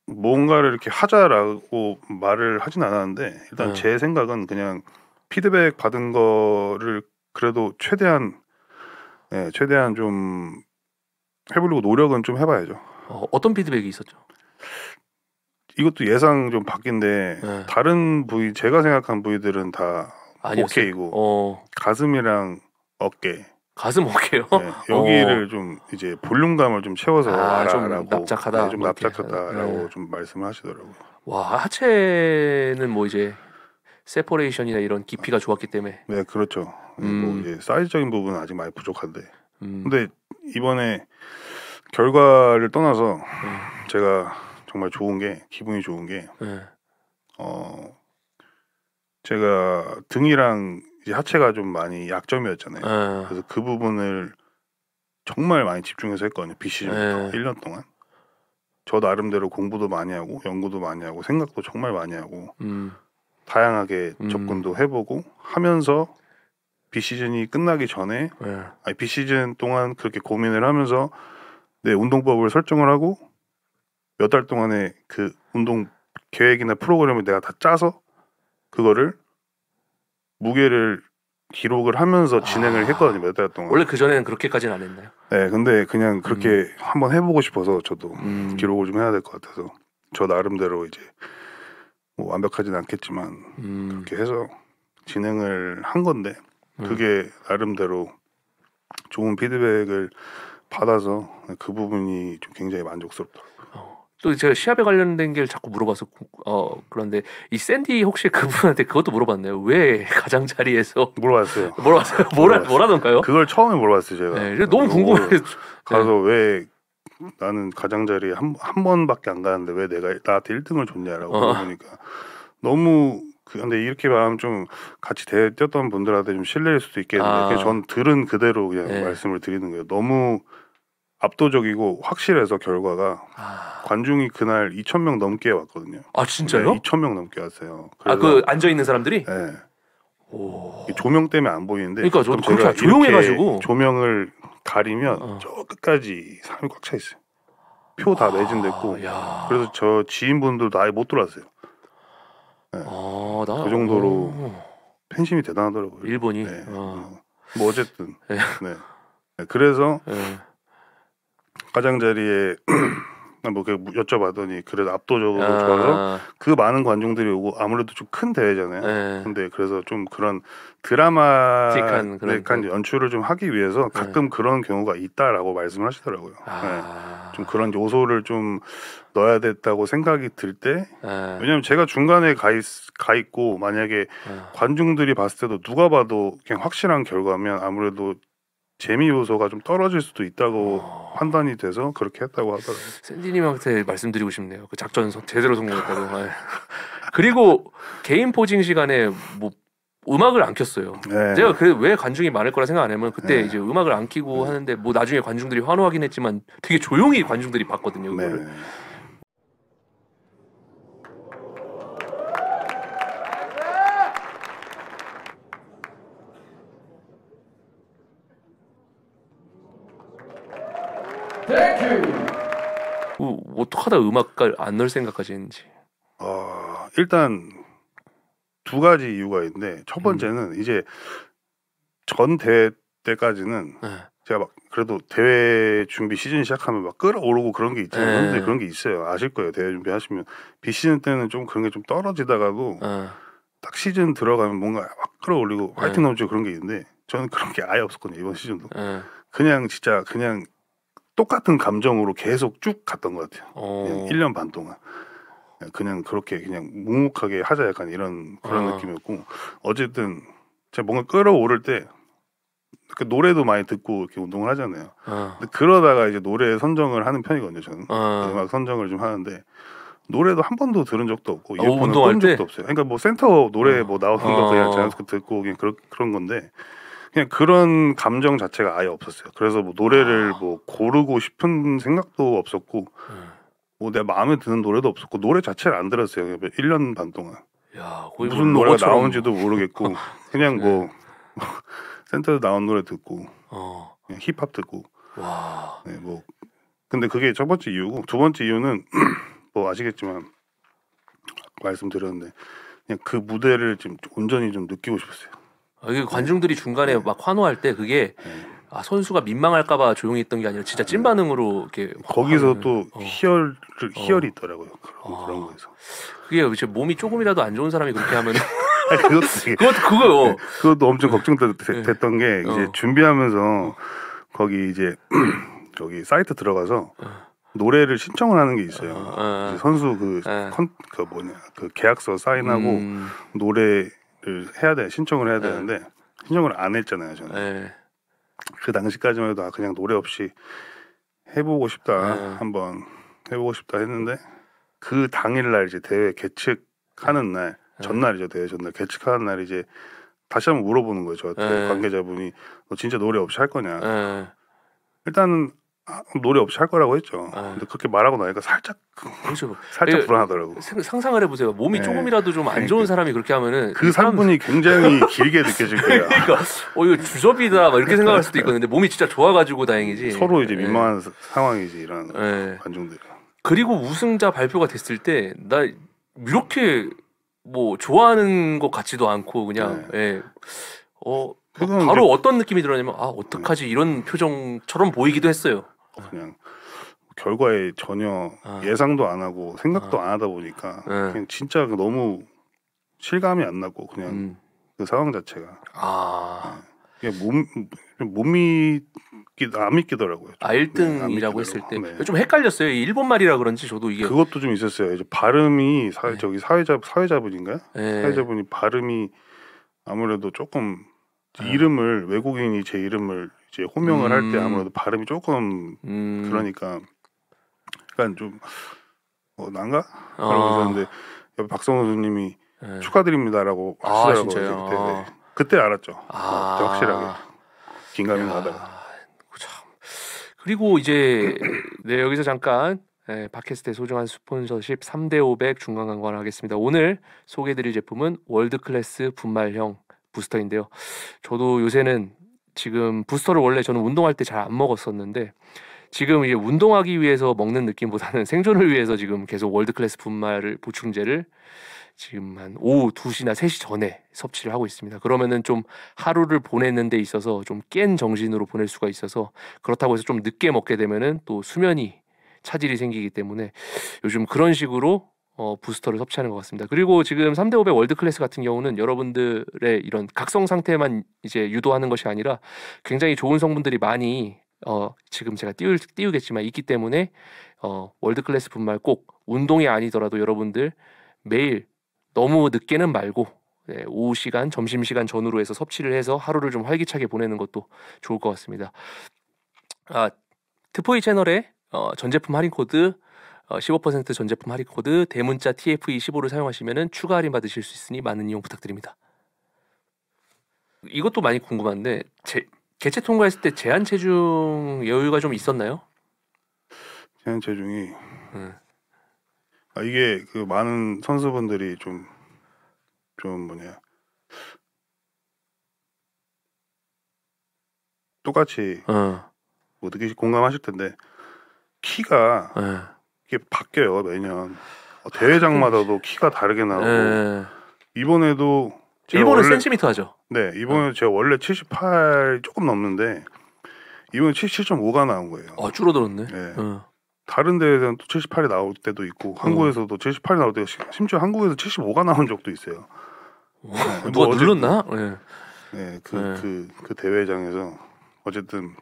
뭔가를 이렇게 하자라고 말을 하진 않았는데 일단 음. 제 생각은 그냥 피드백 받은 거를 그래도 최대한 예, 최대한 좀 해보려고 노력은 좀 해봐야죠. 어, 떤 피드백이 있었죠? 이것도 예상 좀 바뀐데 네. 다른 부위 제가 생각한 부위들은 다 아니었어요? 오케이고 어. 가슴이랑 어깨 가슴 어깨요? 네, 여기를 어. 좀 이제 볼륨감을 좀 채워서 아, 좀 납작하다, 네, 좀 뭐 납작하다라고 네. 좀 말씀을 하시더라고와 하체는 뭐 이제 세퍼레이션이나 이런 깊이가 좋았기 때문에 네 그렇죠. 뭐 음. 뭐 이제 사이즈적인 부분은 아직 많이 부족한데 음. 근데 이번에 결과를 떠나서 네. 제가 정말 좋은 게 기분이 좋은 게 네. 어, 제가 등이랑 이제 하체가 좀 많이 약점이었잖아요. 네. 그래서 그 부분을 정말 많이 집중해서 했거든요. 비시즌부터 1년 동안. 저 나름대로 공부도 많이 하고 연구도 많이 하고 생각도 정말 많이 하고 음. 다양하게 음. 접근도 해보고 하면서 비시즌이 끝나기 전에 네. 아니 비시즌 동안 그렇게 고민을 하면서 네 운동법을 설정을 하고 몇 달 동안에 그 운동 계획이나 프로그램을 내가 다 짜서 그거를 무게를 기록을 하면서 아. 진행을 아... 했거든요 몇 달 동안. 원래 그 전에는 그렇게까지는 안 했나요? 네, 근데 그냥 그렇게 음. 한번 해보고 싶어서 저도 음. 기록을 좀 해야 될 것 같아서 저 나름대로 이제 뭐 완벽하진 않겠지만 음. 그렇게 해서 진행을 한 건데 그게 음. 나름대로 좋은 피드백을 받아서 그 부분이 좀 굉장히 만족스럽더라고요. 어, 또 제가 시합에 관련된 게 자꾸 물어봐서 어 그런데 이 샌디 혹시 그분한테 그것도 물어봤나요? 왜 가장자리에서 물어봤어요. 물어봤어요. 뭐라 뭐라던가요? 그걸 처음에 물어봤어요 제가. 네, 너무 궁금해. 서 가서 네. 왜 나는 가장자리에 한, 한 번밖에 안 가는데 왜 내가 나한테 1등을 줬냐라고 물 어. 보니까 너무 그, 근데 이렇게 말하면 좀 같이 대, 뛰었던 분들한테 좀 실례일 수도 있겠는데 아. 전 들은 그대로 그냥 네. 말씀을 드리는 거예요. 너무 압도적이고 확실해서 결과가 아... 관중이 그날 2천 명 넘게 왔거든요. 아 진짜요? 2천 명 넘게 왔어요. 아그 앉아 있는 사람들이? 네. 오... 조명 때문에 안 보이는데. 그러니까 저 그렇게 조용해가지고 조명을 가리면 어. 저 끝까지 사람이 꽉 차 있어요. 표다 아, 매진됐고 야... 그래서 저 지인분들도 아예 못 들어왔어요. 네. 아, 나... 그 정도로 오... 팬심이 대단하더라고요. 일본이. 네. 아... 뭐 어쨌든. 예. 네. 네. 그래서. 예. 가장자리에 뭐 여쭤봤더니 그래도 압도적으로 아. 좋아서 그 많은 관중들이 오고 아무래도 좀 큰 대회잖아요. 네. 근데 그래서 좀 그런 드라마틱한 그런 네, 그 연출을 좀 하기 위해서 네. 가끔 네. 그런 경우가 있다라고 말씀을 하시더라고요. 아. 네. 좀 그런 요소를 좀 넣어야 됐다고 생각이 들때 네. 왜냐하면 제가 중간에 가, 있, 가 있고 만약에 관중들이 봤을 때도 누가 봐도 그냥 확실한 결과면 아무래도 재미 요소가 좀 떨어질 수도 있다고 어... 판단이 돼서 그렇게 했다고 하더라고요. 센디님한테 말씀드리고 싶네요. 그 작전 제대로 성공했다고. 네. 그리고 개인 포징 시간에 뭐 음악을 안 켰어요. 네. 제가 그래 왜 관중이 많을 거라 생각 안 하면 그때 네. 이제 음악을 안 키고 네. 하는데 뭐 나중에 관중들이 환호하긴 했지만 되게 조용히 관중들이 봤거든요. 네. 그거를. 어, 어떡하다 음악가를 안 넣을 생각까지 했는지. 어, 아, 일단 두 가지 이유가 있는데 첫 번째는 음. 이제 전 대회 때까지는 네. 제가 막 그래도 대회 준비 시즌 시작하면 막 끌어오르고 그런 게 있잖아요. 근 네. 그런 게 있어요. 아실 거예요. 대회 준비하시면 비시즌 때는 좀 그런 게 좀 떨어지다가도 네. 딱 시즌 들어가면 뭔가 막 끌어올리고 네. 화이팅 넘치고 그런 게 있는데 저는 그런 게 아예 없었거든요 이번 시즌도. 네. 그냥 진짜 그냥 똑같은 감정으로 계속 쭉 갔던 것 같아요. 어. 1년 예, 반 동안. 예, 그냥 그렇게 그냥 묵묵하게 하자 약간 이런 그런 어. 느낌이었고 어쨌든 제가 뭔가 끌어오를 때 노래도 많이 듣고 이렇게 운동을 하잖아요. 어. 근데 그러다가 이제 노래 선정을 하는 편이거든요. 저는 어. 음악 선정을 좀 하는데 노래도 한 번도 들은 적도 없고 이어폰을 어, 끈 적도 없어요. 그러니까 뭐 센터 노래 어. 뭐 나오는 거 그냥 어. 자연스럽게 듣고 그냥 그런 그런 건데 그냥 그런 감정 자체가 아예 없었어요. 그래서 뭐 노래를 아. 뭐 고르고 싶은 생각도 없었고 음. 네. 뭐내 마음에 드는 노래도 없었고 노래 자체를 안 들었어요. 1년 그 반 동안. 야, 무슨 뭐 노래가 것처럼... 나온지도 모르겠고 그냥 뭐 네. 뭐 센터에서 나온 노래 듣고 어. 힙합 듣고 와. 네, 뭐 근데 그게 첫 번째 이유고 두 번째 이유는 뭐 아시겠지만 말씀드렸는데 그냥 그 무대를 지금 온전히 좀 느끼고 싶었어요. 아, 관중들이 중간에 네. 막 환호할 때 그게 네. 아, 선수가 민망할까봐 조용히 있던 게 아니라 진짜 네. 찐 반응으로 이렇게 거기서 또 어. 희열 그 어. 희열이 있더라고요 그런, 아. 그런 거에서 그게 이제 몸이 조금이라도 안 좋은 사람이 그렇게 하면 그것도 그것도 그거 그것도 엄청 걱정됐던 게 어. 이제 어. 준비하면서 거기 이제 저기 사이트 들어가서 노래를 신청을 하는 게 있어요 어, 선수 그, 컨, 그 뭐냐 그 계약서 사인하고 음. 노래 그 해야 돼 신청을 해야 네. 되는데 네. 신청을 안 했잖아요 저는 네. 그 당시까지만 해도 아, 그냥 노래 없이 해보고 싶다 네. 한번 해보고 싶다 했는데 그 당일날 이제 대회 개측하는 날 네. 전날이죠 대회 전날 개측하는 날 이제 다시 한번 물어보는 거예요 저한테 네. 관계자분이 너 진짜 노래 없이 할 거냐 일단은 아, 노래 없이 할 거라고 했죠. 아. 근데 그렇게 말하고 나니까 살짝 그렇죠. 살짝 네, 불안하더라고. 상상을 해보세요. 몸이 네. 조금이라도 좀 안 좋은 그러니까 사람이 그렇게 하면은 그 3분이 굉장히 길게 느껴질 거야 그러니까 어 이거 주접이다 막 이렇게 그러니까. 생각할 수도 있거든요. 몸이 진짜 좋아가지고 다행이지. 서로 이제 네. 민망한 네. 상황이지 이런 예. 관중들. 그리고 우승자 발표가 됐을 때 나 이렇게 뭐 좋아하는 것 같지도 않고 그냥 네. 예. 어 그건 바로 어떤 느낌이 들었냐면 아 어떡하지 음. 이런 표정처럼 보이기도 했어요. 어, 그냥 결과에 전혀 아. 예상도 안 하고 생각도 아. 안 하다 보니까 네. 그냥 진짜 너무 실감이 안 나고 그냥 음. 그 상황 자체가 아. 네. 그냥 몸못 믿안 믿기더라고요. 아 1등이라고 했을 때좀 아, 네. 헷갈렸어요. 일본 말이라 그런지 저도 이게 그것도 좀 있었어요. 이제 발음이 사회 네. 저기 사회자 사회자분인가? 요 사회자분이 발음이 아무래도 조금 네. 이름을 외국인이 제 이름을 이제 호명을 음. 할때 아무래도 발음이 조금 음. 그러니까 약간 좀 어, 난가? 어. 그러고 아. 있는데 옆에 박성호 선생님이 네. 축하드립니다라고 하시더라고요. 아, 그때 네. 아. 그때 알았죠. 아. 그 확실하게 긴가민 하다가. 그리고 이제 네, 여기서 잠깐 네, 팟캐스트의 소중한 스폰서십 3대 500 중간 광고를 하겠습니다. 오늘 소개해드릴 제품은 월드클래스 분말형 부스터인데요. 저도 요새는 지금 부스터를 원래 저는 운동할 때 잘 안 먹었었는데 지금 이제 운동하기 위해서 먹는 느낌보다는 생존을 위해서 지금 계속 월드 클래스 분말을 보충제를 지금 한 오후 2시나 3시 전에 섭취를 하고 있습니다. 그러면은 좀 하루를 보내는 데 있어서 좀 깬 정신으로 보낼 수가 있어서 그렇다고 해서 좀 늦게 먹게 되면은 또 수면이 차질이 생기기 때문에 요즘 그런 식으로 어, 부스터를 섭취하는 것 같습니다. 그리고 지금 3대 5배 월드 클래스 같은 경우는 여러분들의 이런 각성 상태만 이제 유도하는 것이 아니라 굉장히 좋은 성분들이 많이 어, 지금 제가 띄울, 띄우겠지만 있기 때문에 어, 월드 클래스뿐만 꼭 운동이 아니더라도 여러분들 매일 너무 늦게는 말고 네, 오후 시간, 점심 시간 전후로 해서 섭취를 해서 하루를 좀 활기차게 보내는 것도 좋을 것 같습니다. 아, 트포이 채널에 어, 전제품 할인 코드 15% 어, 전제품 할인 코드 대문자 TF25를 사용하시면 추가 할인 받으실 수 있으니 많은 이용 부탁드립니다. 이것도 많이 궁금한데 제, 개체 통과했을 때 제한 체중 여유가 좀 있었나요? 제한 체중이 음. 네. 아, 이게 그 많은 선수분들이 좀좀 좀 뭐냐 똑같이 어. 뭐 느끼시 공감하실 텐데 키가 어. 이게 바뀌어요 매년 어, 대회장마다도 키가 다르게 나오고 네. 이번에도 일본은 원래, 센티미터 하죠. 네 이번에 어. 제가 원래 78 조금 넘는데 이번에 77.5가 나온 거예요. 아 줄어들었네. 네. 어. 다른 데에서는 또 78이 나올 때도 있고 한국에서도 어. 78이 나올 때가 심지어 한국에서 75가 나온 적도 있어요. 오, 네. 누가 뭐렀나 네. 네, 그, 네. 그, 그 대회장에서 어쨌든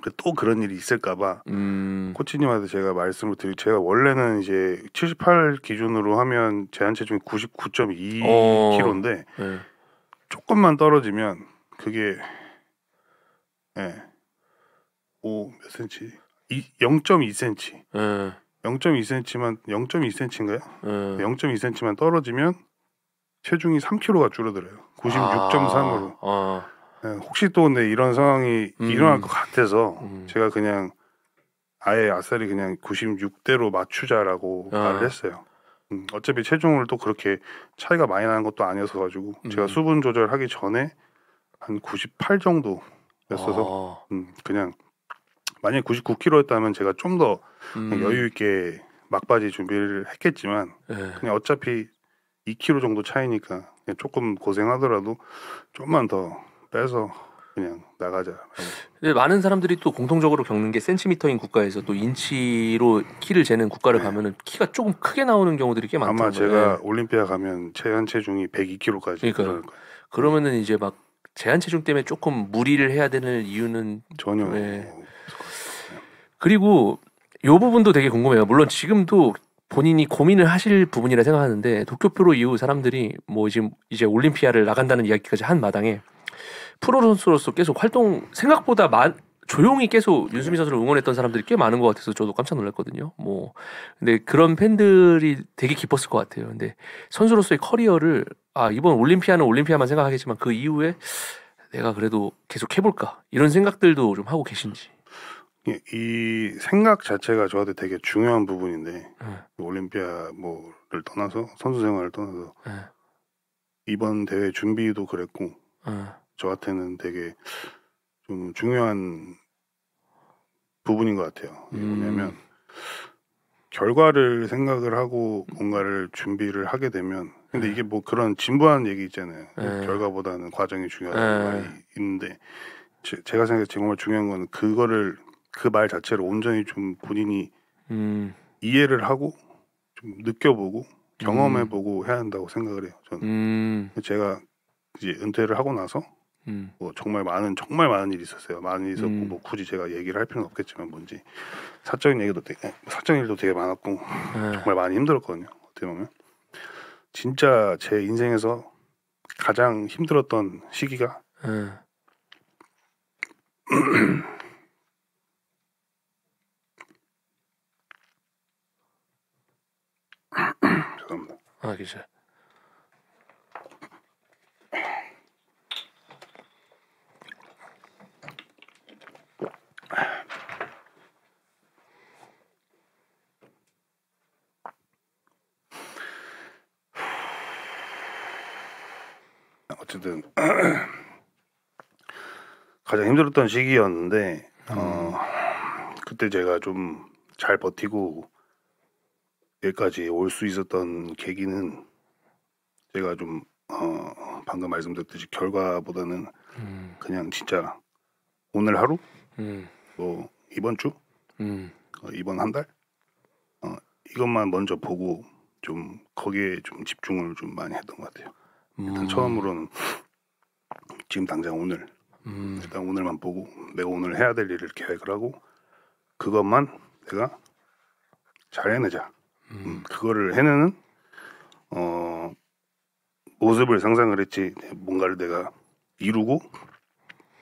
그러니까 또 그런 일이 있을까봐 음. 코치님한테 제가 말씀을 드리 제가 원래는 이제 78 기준으로 하면 제한 체중이 99.2kg인데 어. 네. 조금만 떨어지면 그게 예. 5몇 cm? 0.2cm. 네. 0.2cm만 0.2cm인가요? 네. 0.2cm만 떨어지면 체중이 3kg가 줄어들어요. 96.3으로. 아. 아. 예, 혹시 또근 이런 상황이 음. 일어날 것 같아서 음. 제가 그냥 아예 아싸리 그냥 96대로 맞추자라고 아. 말을 했어요. 음, 어차피 체중을 또 그렇게 차이가 많이 나는 것도 아니어서 가지고 제가 음. 수분 조절하기 전에 한 98 정도였어서 아. 음, 그냥 만약 에 99kg였다면 제가 좀더 음. 여유 있게 막바지 준비를 했겠지만 네. 그냥 어차피 2kg 정도 차이니까 조금 고생하더라도 좀만 더 빼서 그냥 나가자. 근데 많은 사람들이 또 공통적으로 겪는 게 센티미터인 국가에서 또 인치로 키를 재는 국가를 네. 가면은 키가 조금 크게 나오는 경우들이 꽤 많더라고요. 아마 제가 네. 올림피아 가면 제한 체중이 102kg까지 그러니까 그 그러면은 이제 막 제한 체중 때문에 조금 무리를 해야 되는 이유는 전혀. 네. 그리고 요 부분도 되게 궁금해요. 물론 지금도 본인이 고민을 하실 부분이라 생각하는데 도쿄 프로 이후 사람들이 뭐 지금 이제 올림피아를 나간다는 이야기까지 한 마당에 프로 선수로서 계속 활동 생각보다 많 조용히 계속 네. 윤수민 선수를 응원했던 사람들이 꽤 많은 것 같아서 저도 깜짝 놀랐거든요. 뭐 근데 그런 팬들이 되게 기뻤을 것 같아요. 근데 선수로서의 커리어를 아 이번 올림피아는 올림피아만 생각하겠지만 그 이후에 내가 그래도 계속 해볼까 이런 생각들도 좀 하고 계신지. 예, 이 생각 자체가 저한테 되게 중요한 부분인데 네. 올림피아 뭐를 떠나서 선수 생활을 떠나서 네. 이번 대회 준비도 그랬고 네. 저한테는 되게 좀 중요한 부분인 것 같아요. 음. 왜냐하면 결과를 생각을 하고 뭔가를 준비를 하게 되면 근데 네. 이게 뭐 그런 진부한 얘기 있잖아요. 에. 네. 결과보다는 과정이 중요하다는 네. 말이 있는데 제, 가 생각해 서 정말 중요한 건 그거를 그 말 자체를 온전히 좀 본인이 음. 이해를 하고 좀 느껴보고 경험해보고 음. 해야 한다고 생각을 해요. 저는 음. 제가 이제 은퇴를 하고 나서 음. 뭐 정말 많은 정말 많은 일이 있었어요. 많은 일이 있었고 음. 뭐 굳이 제가 얘기를 할 필요는 없겠지만 뭔지 사적인 얘기도 되게 사적인 일도 되게 많았고 네. 정말 많이 힘들었거든요. 어떻게 보면 진짜 제 인생에서 가장 힘들었던 시기가 네. 죄송합니다. 아, 그죠. 어쨌든 가장 힘들었던 시기였는데 음. 어, 그때 제가 좀 잘 버티고 여기까지 올 수 있었던 계기는 제가 좀 어, 방금 말씀드렸듯이 결과보다는 음. 그냥 진짜 오늘 하루 음. 뭐 이번 주 음. 어, 이번 한달 어, 이것만 먼저 보고 좀 거기에 좀 집중을 좀 많이 했던 것 같아요. 일단 음. 처음으로는 지금 당장 오늘 음. 일단 오늘만 보고 내가 오늘 해야 될 일을 계획을 하고 그것만 내가 잘 해내자. 음. 음. 그거를 해내는 어 모습을 상상을 했지 뭔가를 내가 이루고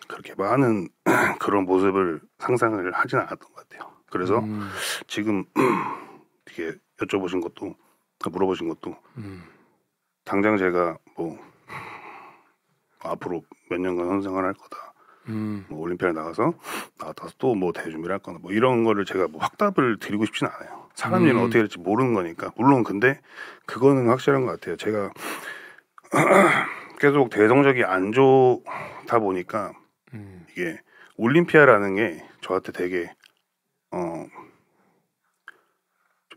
그렇게 많은 그런 모습을 상상을 하진 않았던 것 같아요. 그래서 음. 지금 이게 여쭤보신 것도 물어보신 것도 음. 당장 제가 뭐 앞으로 몇 년간 선생을 할 거다. 음. 뭐올림픽아에 나가서 나가서 또 뭐 대준비를 할 거나 뭐 이런 거를 제가 뭐 확답을 드리고 싶진 않아요. 사람 들은 음. 어떻게 될지 모르는 거니까 물론 근데 그거는 확실한 것 같아요. 제가 계속 대성적이 안 좋다 보니까 음. 이게 올림피아라는 게 저한테 되게 어좀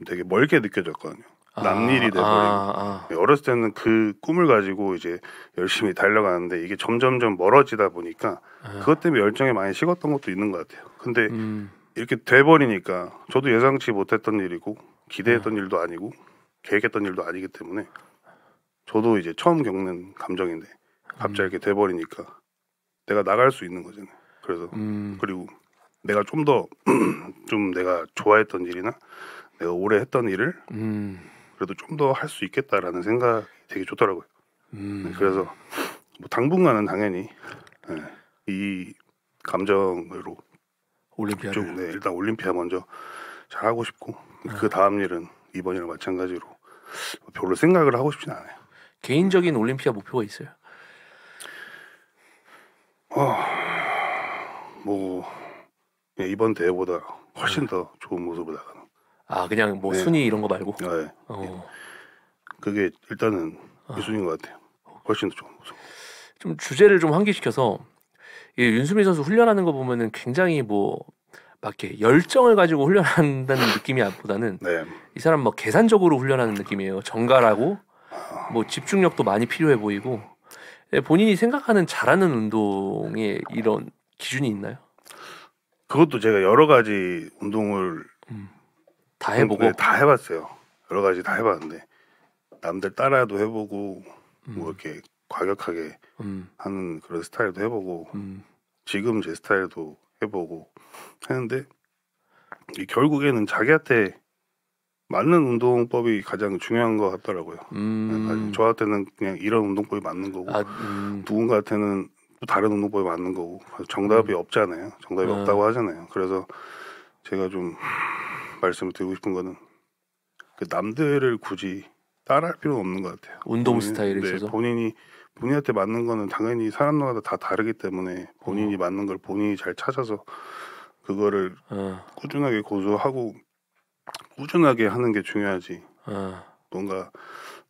되게 멀게 느껴졌거든요. 남일이 돼버린. 아, 아, 아. 어렸을 때는 그 꿈을 가지고 이제 열심히 달려가는데 이게 점점점 멀어지다 보니까 예. 그것 때문에 열정에 많이 식었던 것도 있는 것 같아요. 근데 음. 이렇게 돼버리니까 저도 예상치 못했던 일이고 기대했던 예. 일도 아니고 계획했던 일도 아니기 때문에 저도 이제 처음 겪는 감정인데 갑자기 음. 이렇게 돼버리니까 내가 나갈 수 있는 거잖아요. 그래서 음. 그리고 내가 좀 더좀 좀 내가 좋아했던 일이나 내가 오래 했던 일을 음. 그래도 좀 더 할 수 있겠다라는 생각이 되게 좋더라고요. 음. 네, 그래서 뭐 당분간은 당연히 네, 이 감정으로 올림피아 네, 일단 올림피아 먼저 잘 하고 싶고 아. 그 다음 일은 이번이랑 마찬가지로 뭐 별로 생각을 하고 싶진 않아요. 개인적인 올림피아 목표가 있어요? 어, 뭐 예, 이번 대회보다 훨씬 네. 더 좋은 모습을 나가는. 아 그냥 뭐 네. 순위 이런 거 말고. 네. 어. 예. 그게 일단은 예술인 아. 것 같아요. 훨씬 더 좋은 모습. 좀 주제를 좀 환기시켜서 이 윤수민 선수 훈련하는 거 보면은 굉장히 뭐 밖에 열정을 가지고 훈련한다는 느낌이 보다는 네. 이 사람 뭐 계산적으로 훈련하는 느낌이에요. 정갈하고 아. 뭐 집중력도 많이 필요해 보이고 예, 본인이 생각하는 잘하는 운동에 이런 기준이 있나요? 그것도 제가 여러 가지 운동을 음. 다 네, 해보고 네, 다 해봤어요. 여러 가지 다 해봤는데 남들 따라도 해보고 음. 뭐 이렇게 과격하게 음. 하는 그런 스타일도 해보고 음. 지금 제 스타일도 해보고 했는데 결국에는 자기한테 맞는 운동법이 가장 중요한 것 같더라고요. 음. 네, 저한테는 그냥 이런 운동법이 맞는 거고 아, 음. 누군가한테는 또 다른 운동법이 맞는 거고 정답이 음. 없잖아요. 정답이 아. 없다고 하잖아요. 그래서 제가 좀 말씀을 드리고 싶은 거는 그 남들을 굳이 따라할 필요는 없는 것 같아요. 운동 본인, 스타일에 네, 있어서 본인이 본인한테 맞는 거는 당연히 사람마다 다 다르기 때문에 본인이 음. 맞는 걸 본인이 잘 찾아서 그거를 어. 꾸준하게 고수하고 꾸준하게 하는 게 중요하지. 어. 뭔가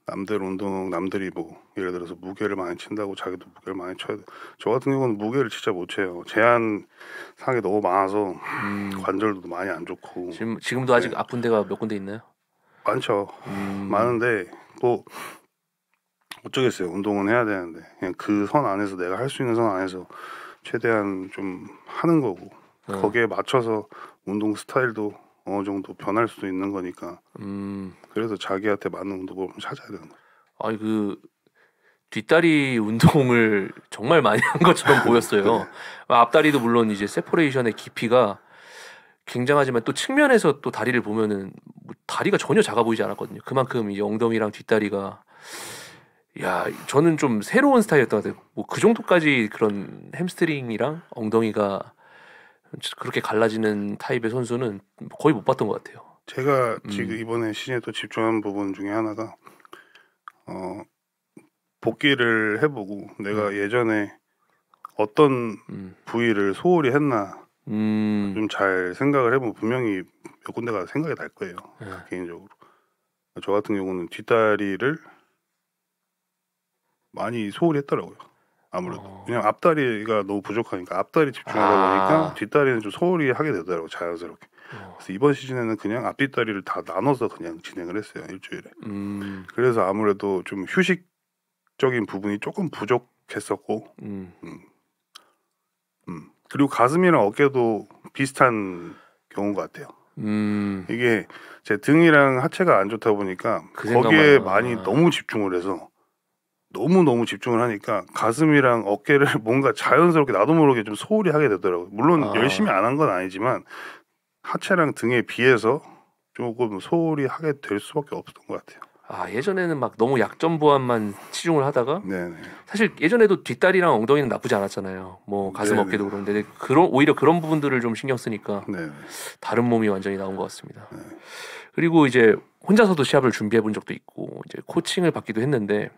남들 운동 남들이 뭐 예를 들어서 무게를 많이 친다고 자기도 무게를 많이 쳐야 돼. 저 같은 경우는 무게를 진짜 못 쳐요. 제한 상이 너무 많아서 음. 관절도 많이 안 좋고 지금 지금도 아직 네. 아픈 데가 몇 군데 있나요? 많죠. 음. 많은데 뭐 어쩌겠어요. 운동은 해야 되는데 그냥 그 선 안에서 내가 할 수 있는 선 안에서 최대한 좀 하는 거고 음. 거기에 맞춰서 운동 스타일도 어느 정도 변할 수도 있는 거니까. 음. 그래서 자기한테 맞는 운동을 찾아야 되는 거예요. 아니 그 뒷다리 운동을 정말 많이 한 것처럼 보였어요. 앞다리도 물론 이제 세포레이션의 깊이가 굉장하지만 또 측면에서 또 다리를 보면은 뭐 다리가 전혀 작아 보이지 않았거든요. 그만큼 이제 엉덩이랑 뒷다리가 야 저는 좀 새로운 스타일이었던 것 같아요. 뭐 그 정도까지 그런 햄스트링이랑 엉덩이가 그렇게 갈라지는 타입의 선수는 거의 못 봤던 것 같아요. 제가 지금 음. 이번에 시즌에 또 집중한 부분 중에 하나가 어 복귀를 해보고 내가 음. 예전에 어떤 음. 부위를 소홀히 했나 음. 좀잘 생각을 해보면 분명히 몇 군데가 생각이 날 거예요 네. 개인적으로 저 같은 경우는 뒷다리를 많이 소홀히 했더라고요 아무래도 어. 아. 그냥 앞다리가 너무 부족하니까 앞다리 집중하다 아. 보니까 아. 뒷다리는 좀 소홀히 하게 되더라고 자연스럽게. 어. 그래서 이번 시즌에는 그냥 앞뒷다리를 다 나눠서 그냥 진행을 했어요 일주일에. 음. 그래서 아무래도 좀 휴식적인 부분이 조금 부족했었고, 음. 음. 음. 그리고 가슴이랑 어깨도 비슷한 경우 같아요. 음. 이게 제 등이랑 하체가 안 좋다 보니까 그 거기에 많이 아. 너무 집중을 해서 너무너무 집중을 하니까 가슴이랑 어깨를 뭔가 자연스럽게 나도 모르게 좀 소홀히 하게 되더라고요. 물론 아. 열심히 안 한 건 아니지만 하체랑 등에 비해서 조금 소홀히 하게 될 수밖에 없었던 것 같아요. 아 예전에는 막 너무 약점 보완만 치중을 하다가 네네. 사실 예전에도 뒷다리랑 엉덩이는 나쁘지 않았잖아요. 뭐 음, 가슴 네네. 어깨도 그런데 그런 오히려 그런 부분들을 좀 신경 쓰니까 네네. 다른 몸이 완전히 나온 것 같습니다. 네. 그리고 이제 혼자서도 시합을 준비해 본 적도 있고 이제 코칭을 받기도 했는데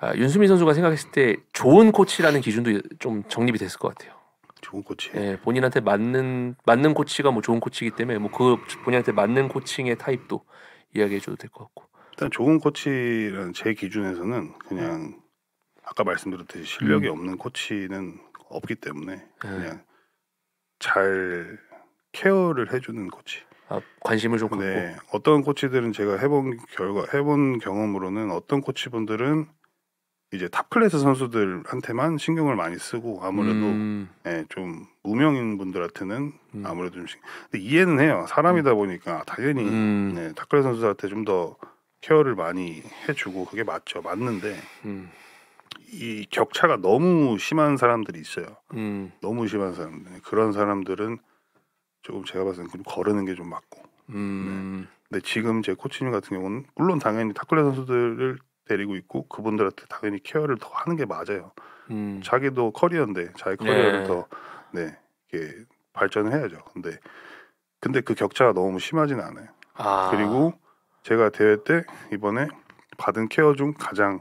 아, 윤수민 선수가 생각했을 때 좋은 코치라는 기준도 좀 정립이 됐을 것 같아요. 좋은 코치. 예, 본인한테 맞는 맞는 코치가 뭐 좋은 코치이기 때문에 뭐그 본인한테 맞는 코칭의 타입도 이야기해 줘도 될 것 같고. 일단 좋은 코치라는 제 기준에서는 그냥 아까 말씀드렸듯이 실력이 음. 없는 코치는 없기 때문에 예. 그냥 음. 잘 케어를 해주는 코치. 아, 관심을 좀 갖고 네. 어떤 코치들은 제가 해본 결과 해본 경험으로는 어떤 코치분들은 이제 탑클래스 선수들한테만 신경을 많이 쓰고 아무래도 음. 예, 좀 무명인 분들한테는 음. 아무래도 좀 신... 근데 이해는 해요 사람이다 음. 보니까 당연히 음. 예, 네, 탑클래스 선수한테 좀 더 케어를 많이 해주고 그게 맞죠 맞는데 음. 이 격차가 너무 심한 사람들이 있어요 너무 심한 사람들 그런 사람들은 조금 제가 봤을 때는 거르는 게 좀 맞고. 음. 네. 근데 지금 제 코치님 같은 경우는 물론 당연히 타클레 선수들을 데리고 있고 그분들한테 당연히 케어를 더 하는 게 맞아요. 음. 자기도 커리어인데 자기 커리어를 예. 네. 더네 이게 발전을 해야죠. 근데 근데 그 격차가 너무 심하진 않아요. 아. 그리고 제가 대회 때 이번에 받은 케어 중 가장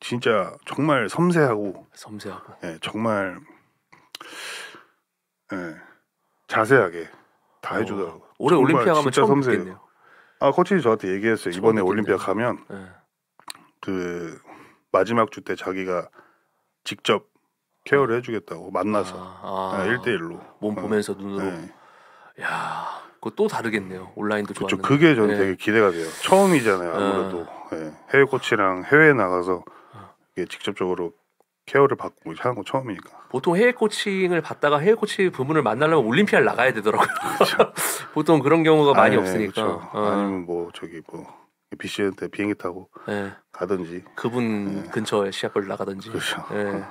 진짜 정말 섬세하고 섬세하고 예, 정말 예, 자세하게 다 어, 해주더라고. 요 올해 올림피아 가면 처음 섬세해요. 아 코치 저한테 얘기했어요. 이번에 올림픽아 가면 예. 그 마지막 주 때 자기가 직접 케어를 예. 해주겠다고 만나서 아, 아. 네, 예, 1대1로 몸 보면서 눈으로 네. 야 그거 또 다르겠네요 온라인도 좋았는데 그 그게 저는 네. 되게 기대가 돼요 처음이잖아요 어. 아무래도 네. 해외 코치랑 해외에 나가서 어. 이게 직접적으로 케어를 받고 하는 건 처음이니까. 보통 해외 코칭을 받다가 해외 코치 부문을 만나려면 올림피아를 나가야 되더라고요. 그렇죠. 보통 그런 경우가 많이 아, 네, 없으니까. 그렇죠. 어. 아니면 뭐 저기 뭐비 c 한테 비행기 타고 네. 가든지. 그분 네. 근처에 시합을 나가든지. 그렇죠. 네.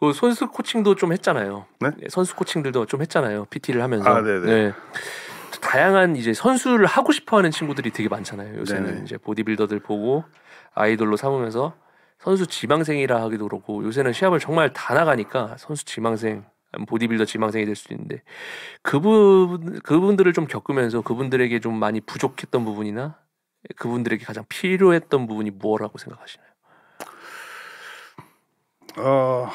그 선수 코칭도 좀 했잖아요. 네? 선수 코칭들도 좀 했잖아요. PT를 하면서. 아, 네. 네. 다양한 이제 선수를 하고 싶어하는 친구들이 되게 많잖아요. 요새는 네네. 네. 이제 보디빌더들 보고 아이돌로 삼으면서 선수 지망생이라 하기도 그렇고 요새는 시합을 정말 다 나가니까 선수 지망생 보디빌더 지망생이 될 수도 있는데 그분 그분들을 좀 겪으면서 그분들에게 좀 많이 부족했던 부분이나 그분들에게 가장 필요했던 부분이 무엇이라고 생각하시나요? 어,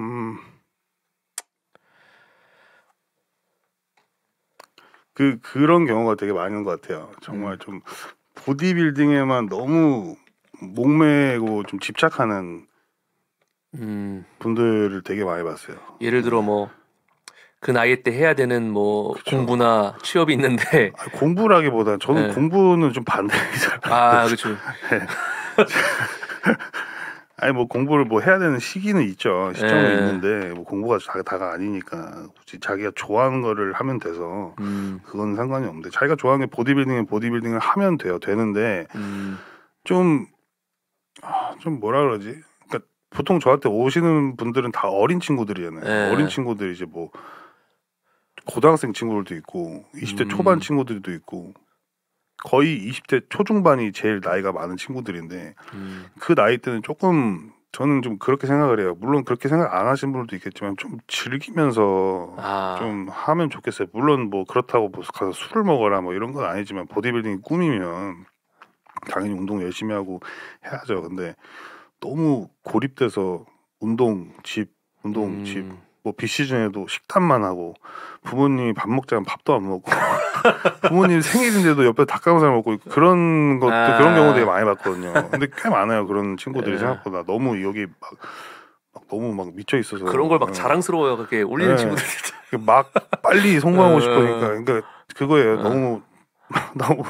음, 그 그런 경우가 되게 많은 것 같아요. 정말 음. 좀 보디빌딩에만 너무 목매고 좀 집착하는 음. 분들을 되게 많이 봤어요. 예를 들어 뭐 그 나이 때 해야 되는 뭐 그쵸. 공부나 취업이 있는데 아, 공부라기보다 저는 네. 공부는 좀 반대이잖아요. 아 그렇죠. 네. 아니 뭐 공부를 뭐 해야 되는 시기는 있죠 시점은 네. 있는데 뭐 공부가 다, 다가 아니니까 굳이 자기가 좋아하는 거를 하면 돼서 음. 그건 상관이 없는데 자기가 좋아하는 게보디빌딩은 보디빌딩을 하면 돼요 되는데 음. 좀 아, 좀 뭐라 그러지? 그러니까 보통 저한테 오시는 분들은 다 어린 친구들이잖아요. 네. 어린 친구들이 이제 뭐 고등학생 친구들도 있고 20대 음. 초반 친구들도 있고 거의 20대 초중반이 제일 나이가 많은 친구들인데 음. 그 나이 때는 조금 저는 좀 그렇게 생각을 해요. 물론 그렇게 생각 안 하신 분들도 있겠지만 좀 즐기면서 아. 좀 하면 좋겠어요. 물론 뭐 그렇다고 뭐 가서 술을 먹어라 뭐 이런 건 아니지만 보디빌딩이 꿈이면 당연히 운동 열심히 하고 해야죠. 근데 너무 고립돼서 운동 집 운동 음. 집뭐 비시즌에도 식단만 하고 부모님이 밥 먹자면 밥도 안 먹고 부모님 생일인데도 옆에 닭가슴살 먹고 그런 것도 아. 그런 경우 되게 아. 많이 봤거든요. 근데 꽤 많아요 그런 친구들이 네. 생각보다 너무 여기 막, 막 너무 막 미쳐 있어서 그런 걸막 예. 자랑스러워요 그렇게 올리는 네. 예. 친구들 이막 빨리 성공하고 싶으니까 그러니까 그거예요 너무 너무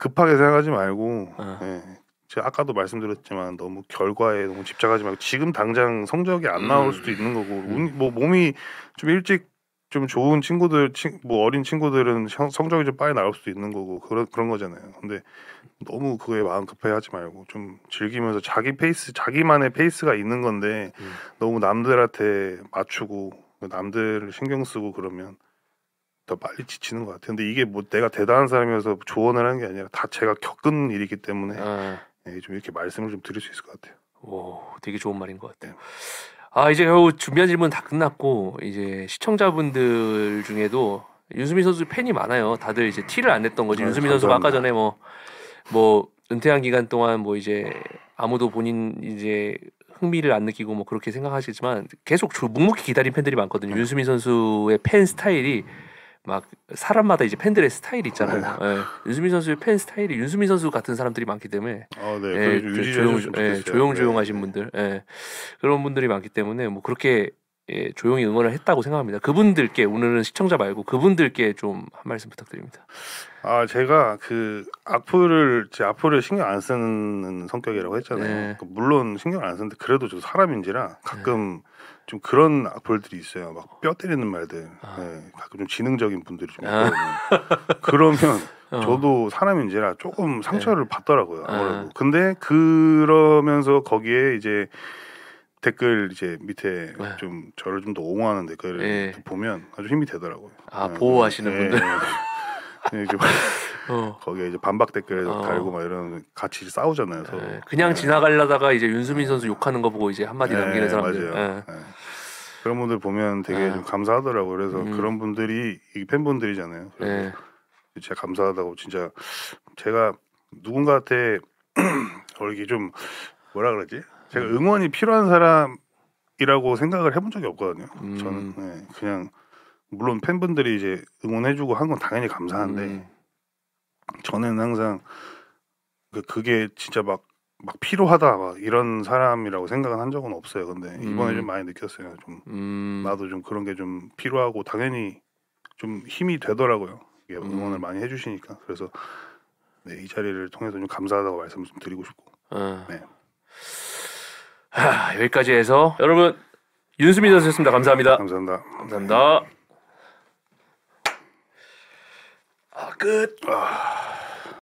급하게 생각하지 말고 아. 예. 제가 아까도 말씀드렸지만 너무 결과에 너무 집착하지 말고 지금 당장 성적이 안 나올 음. 수도 있는 거고 음. 운, 뭐 몸이 좀 일찍 좀 좋은 친구들 친, 뭐 어린 친구들은 성적이 좀 빨리 나올 수도 있는 거고 그런 그런 거잖아요. 근데 너무 그거에 마음 급해 하지 말고 좀 즐기면서 자기 페이스 자기만의 페이스가 있는 건데 음. 너무 남들한테 맞추고 남들 신경 쓰고 그러면 더 빨리 지치는 것 같아요. 근데 이게 뭐 내가 대단한 사람이어서 조언을 하는 게 아니라 다 제가 겪은 일이기 때문에 네. 네, 좀 이렇게 말씀을 좀 드릴 수 있을 것 같아요. 오, 되게 좋은 말인 것 같아요. 네. 아 이제 겨우 준비한 질문 다 끝났고 이제 시청자분들 중에도 윤수민 선수 팬이 많아요. 다들 이제 티를 안 냈던 거지. 네, 윤수민 선수 아까 전에 뭐뭐 뭐 은퇴한 기간 동안 뭐 이제 아무도 본인 이제 흥미를 안 느끼고 뭐 그렇게 생각하시지만 계속 묵묵히 기다린 팬들이 많거든요. 네. 윤수민 선수의 팬 스타일이 막 사람마다 이제 팬들의 스타일이 있잖아요. 아, 예. 윤수민 선수의 팬 스타일이 윤수민 선수 같은 사람들이 많기 때문에 아, 네. 예, 그 조용 예, 조용 조용하신 네. 분들 예. 그런 분들이 많기 때문에 뭐 그렇게 예, 조용히 응원을 했다고 생각합니다. 그분들께 오늘은 시청자 말고 그분들께 좀 한 말씀 부탁드립니다. 아 제가 그 악플을 제 악플을 신경 안 쓰는 성격이라고 했잖아요. 네. 그 물론 신경 안 쓰는데 그래도 저 사람인지라 가끔 네. 좀 그런 악플들이 있어요. 막 뼈 때리는 말들. 아. 네, 가끔 좀 지능적인 분들이 좀 아. 있거든요. 아. 그러면 어. 저도 사람인지라 조금 상처를 네. 받더라고요. 아무래도. 아. 근데 그러면서 거기에 이제 댓글 이제 밑에 네. 좀 저를 좀 더 옹호하는 댓글을 네. 예. 보면 아주 힘이 되더라고요. 아 네. 보호하시는 네. 분들. 네, 네 어. 거기에 이제 반박 댓글에 어. 달고 막 이런 같이 싸우잖아요. 서로. 네. 그냥 네. 지나가려다가 이제 윤수민 선수 욕하는 거 보고 이제 한마디 네, 남기는 사람들. 맞아요. 네. 네. 그런 분들 보면 되게 네. 좀 감사하더라고요. 그래서 음. 그런 분들이 팬분들이잖아요. 그래서 제가 감사하다고 진짜 제가 누군가한테 이렇좀 뭐라 그러지? 제가 음. 응원이 필요한 사람이라고 생각을 해본 적이 없거든요. 음. 저는 그냥 물론 팬분들이 이제 응원해주고 한 건 당연히 감사한데 음. 저는 항상 그, 그게 진짜 막막 필요하다 막 이런 사람이라고 생각은 한 적은 없어요. 근데 이번에 음. 좀 많이 느꼈어요. 좀 음. 나도 좀 그런 게 좀 필요하고 당연히 좀 힘이 되더라고요. 음. 응원을 음. 많이 해주시니까 그래서 네, 이 자리를 통해서 좀 감사하다고 말씀 좀 드리고 싶고. 어. 네. 하, 여기까지 해서 여러분 윤수민 선수였습니다. 감사합니다. 감사합니다. 감사합니다. good. Ah.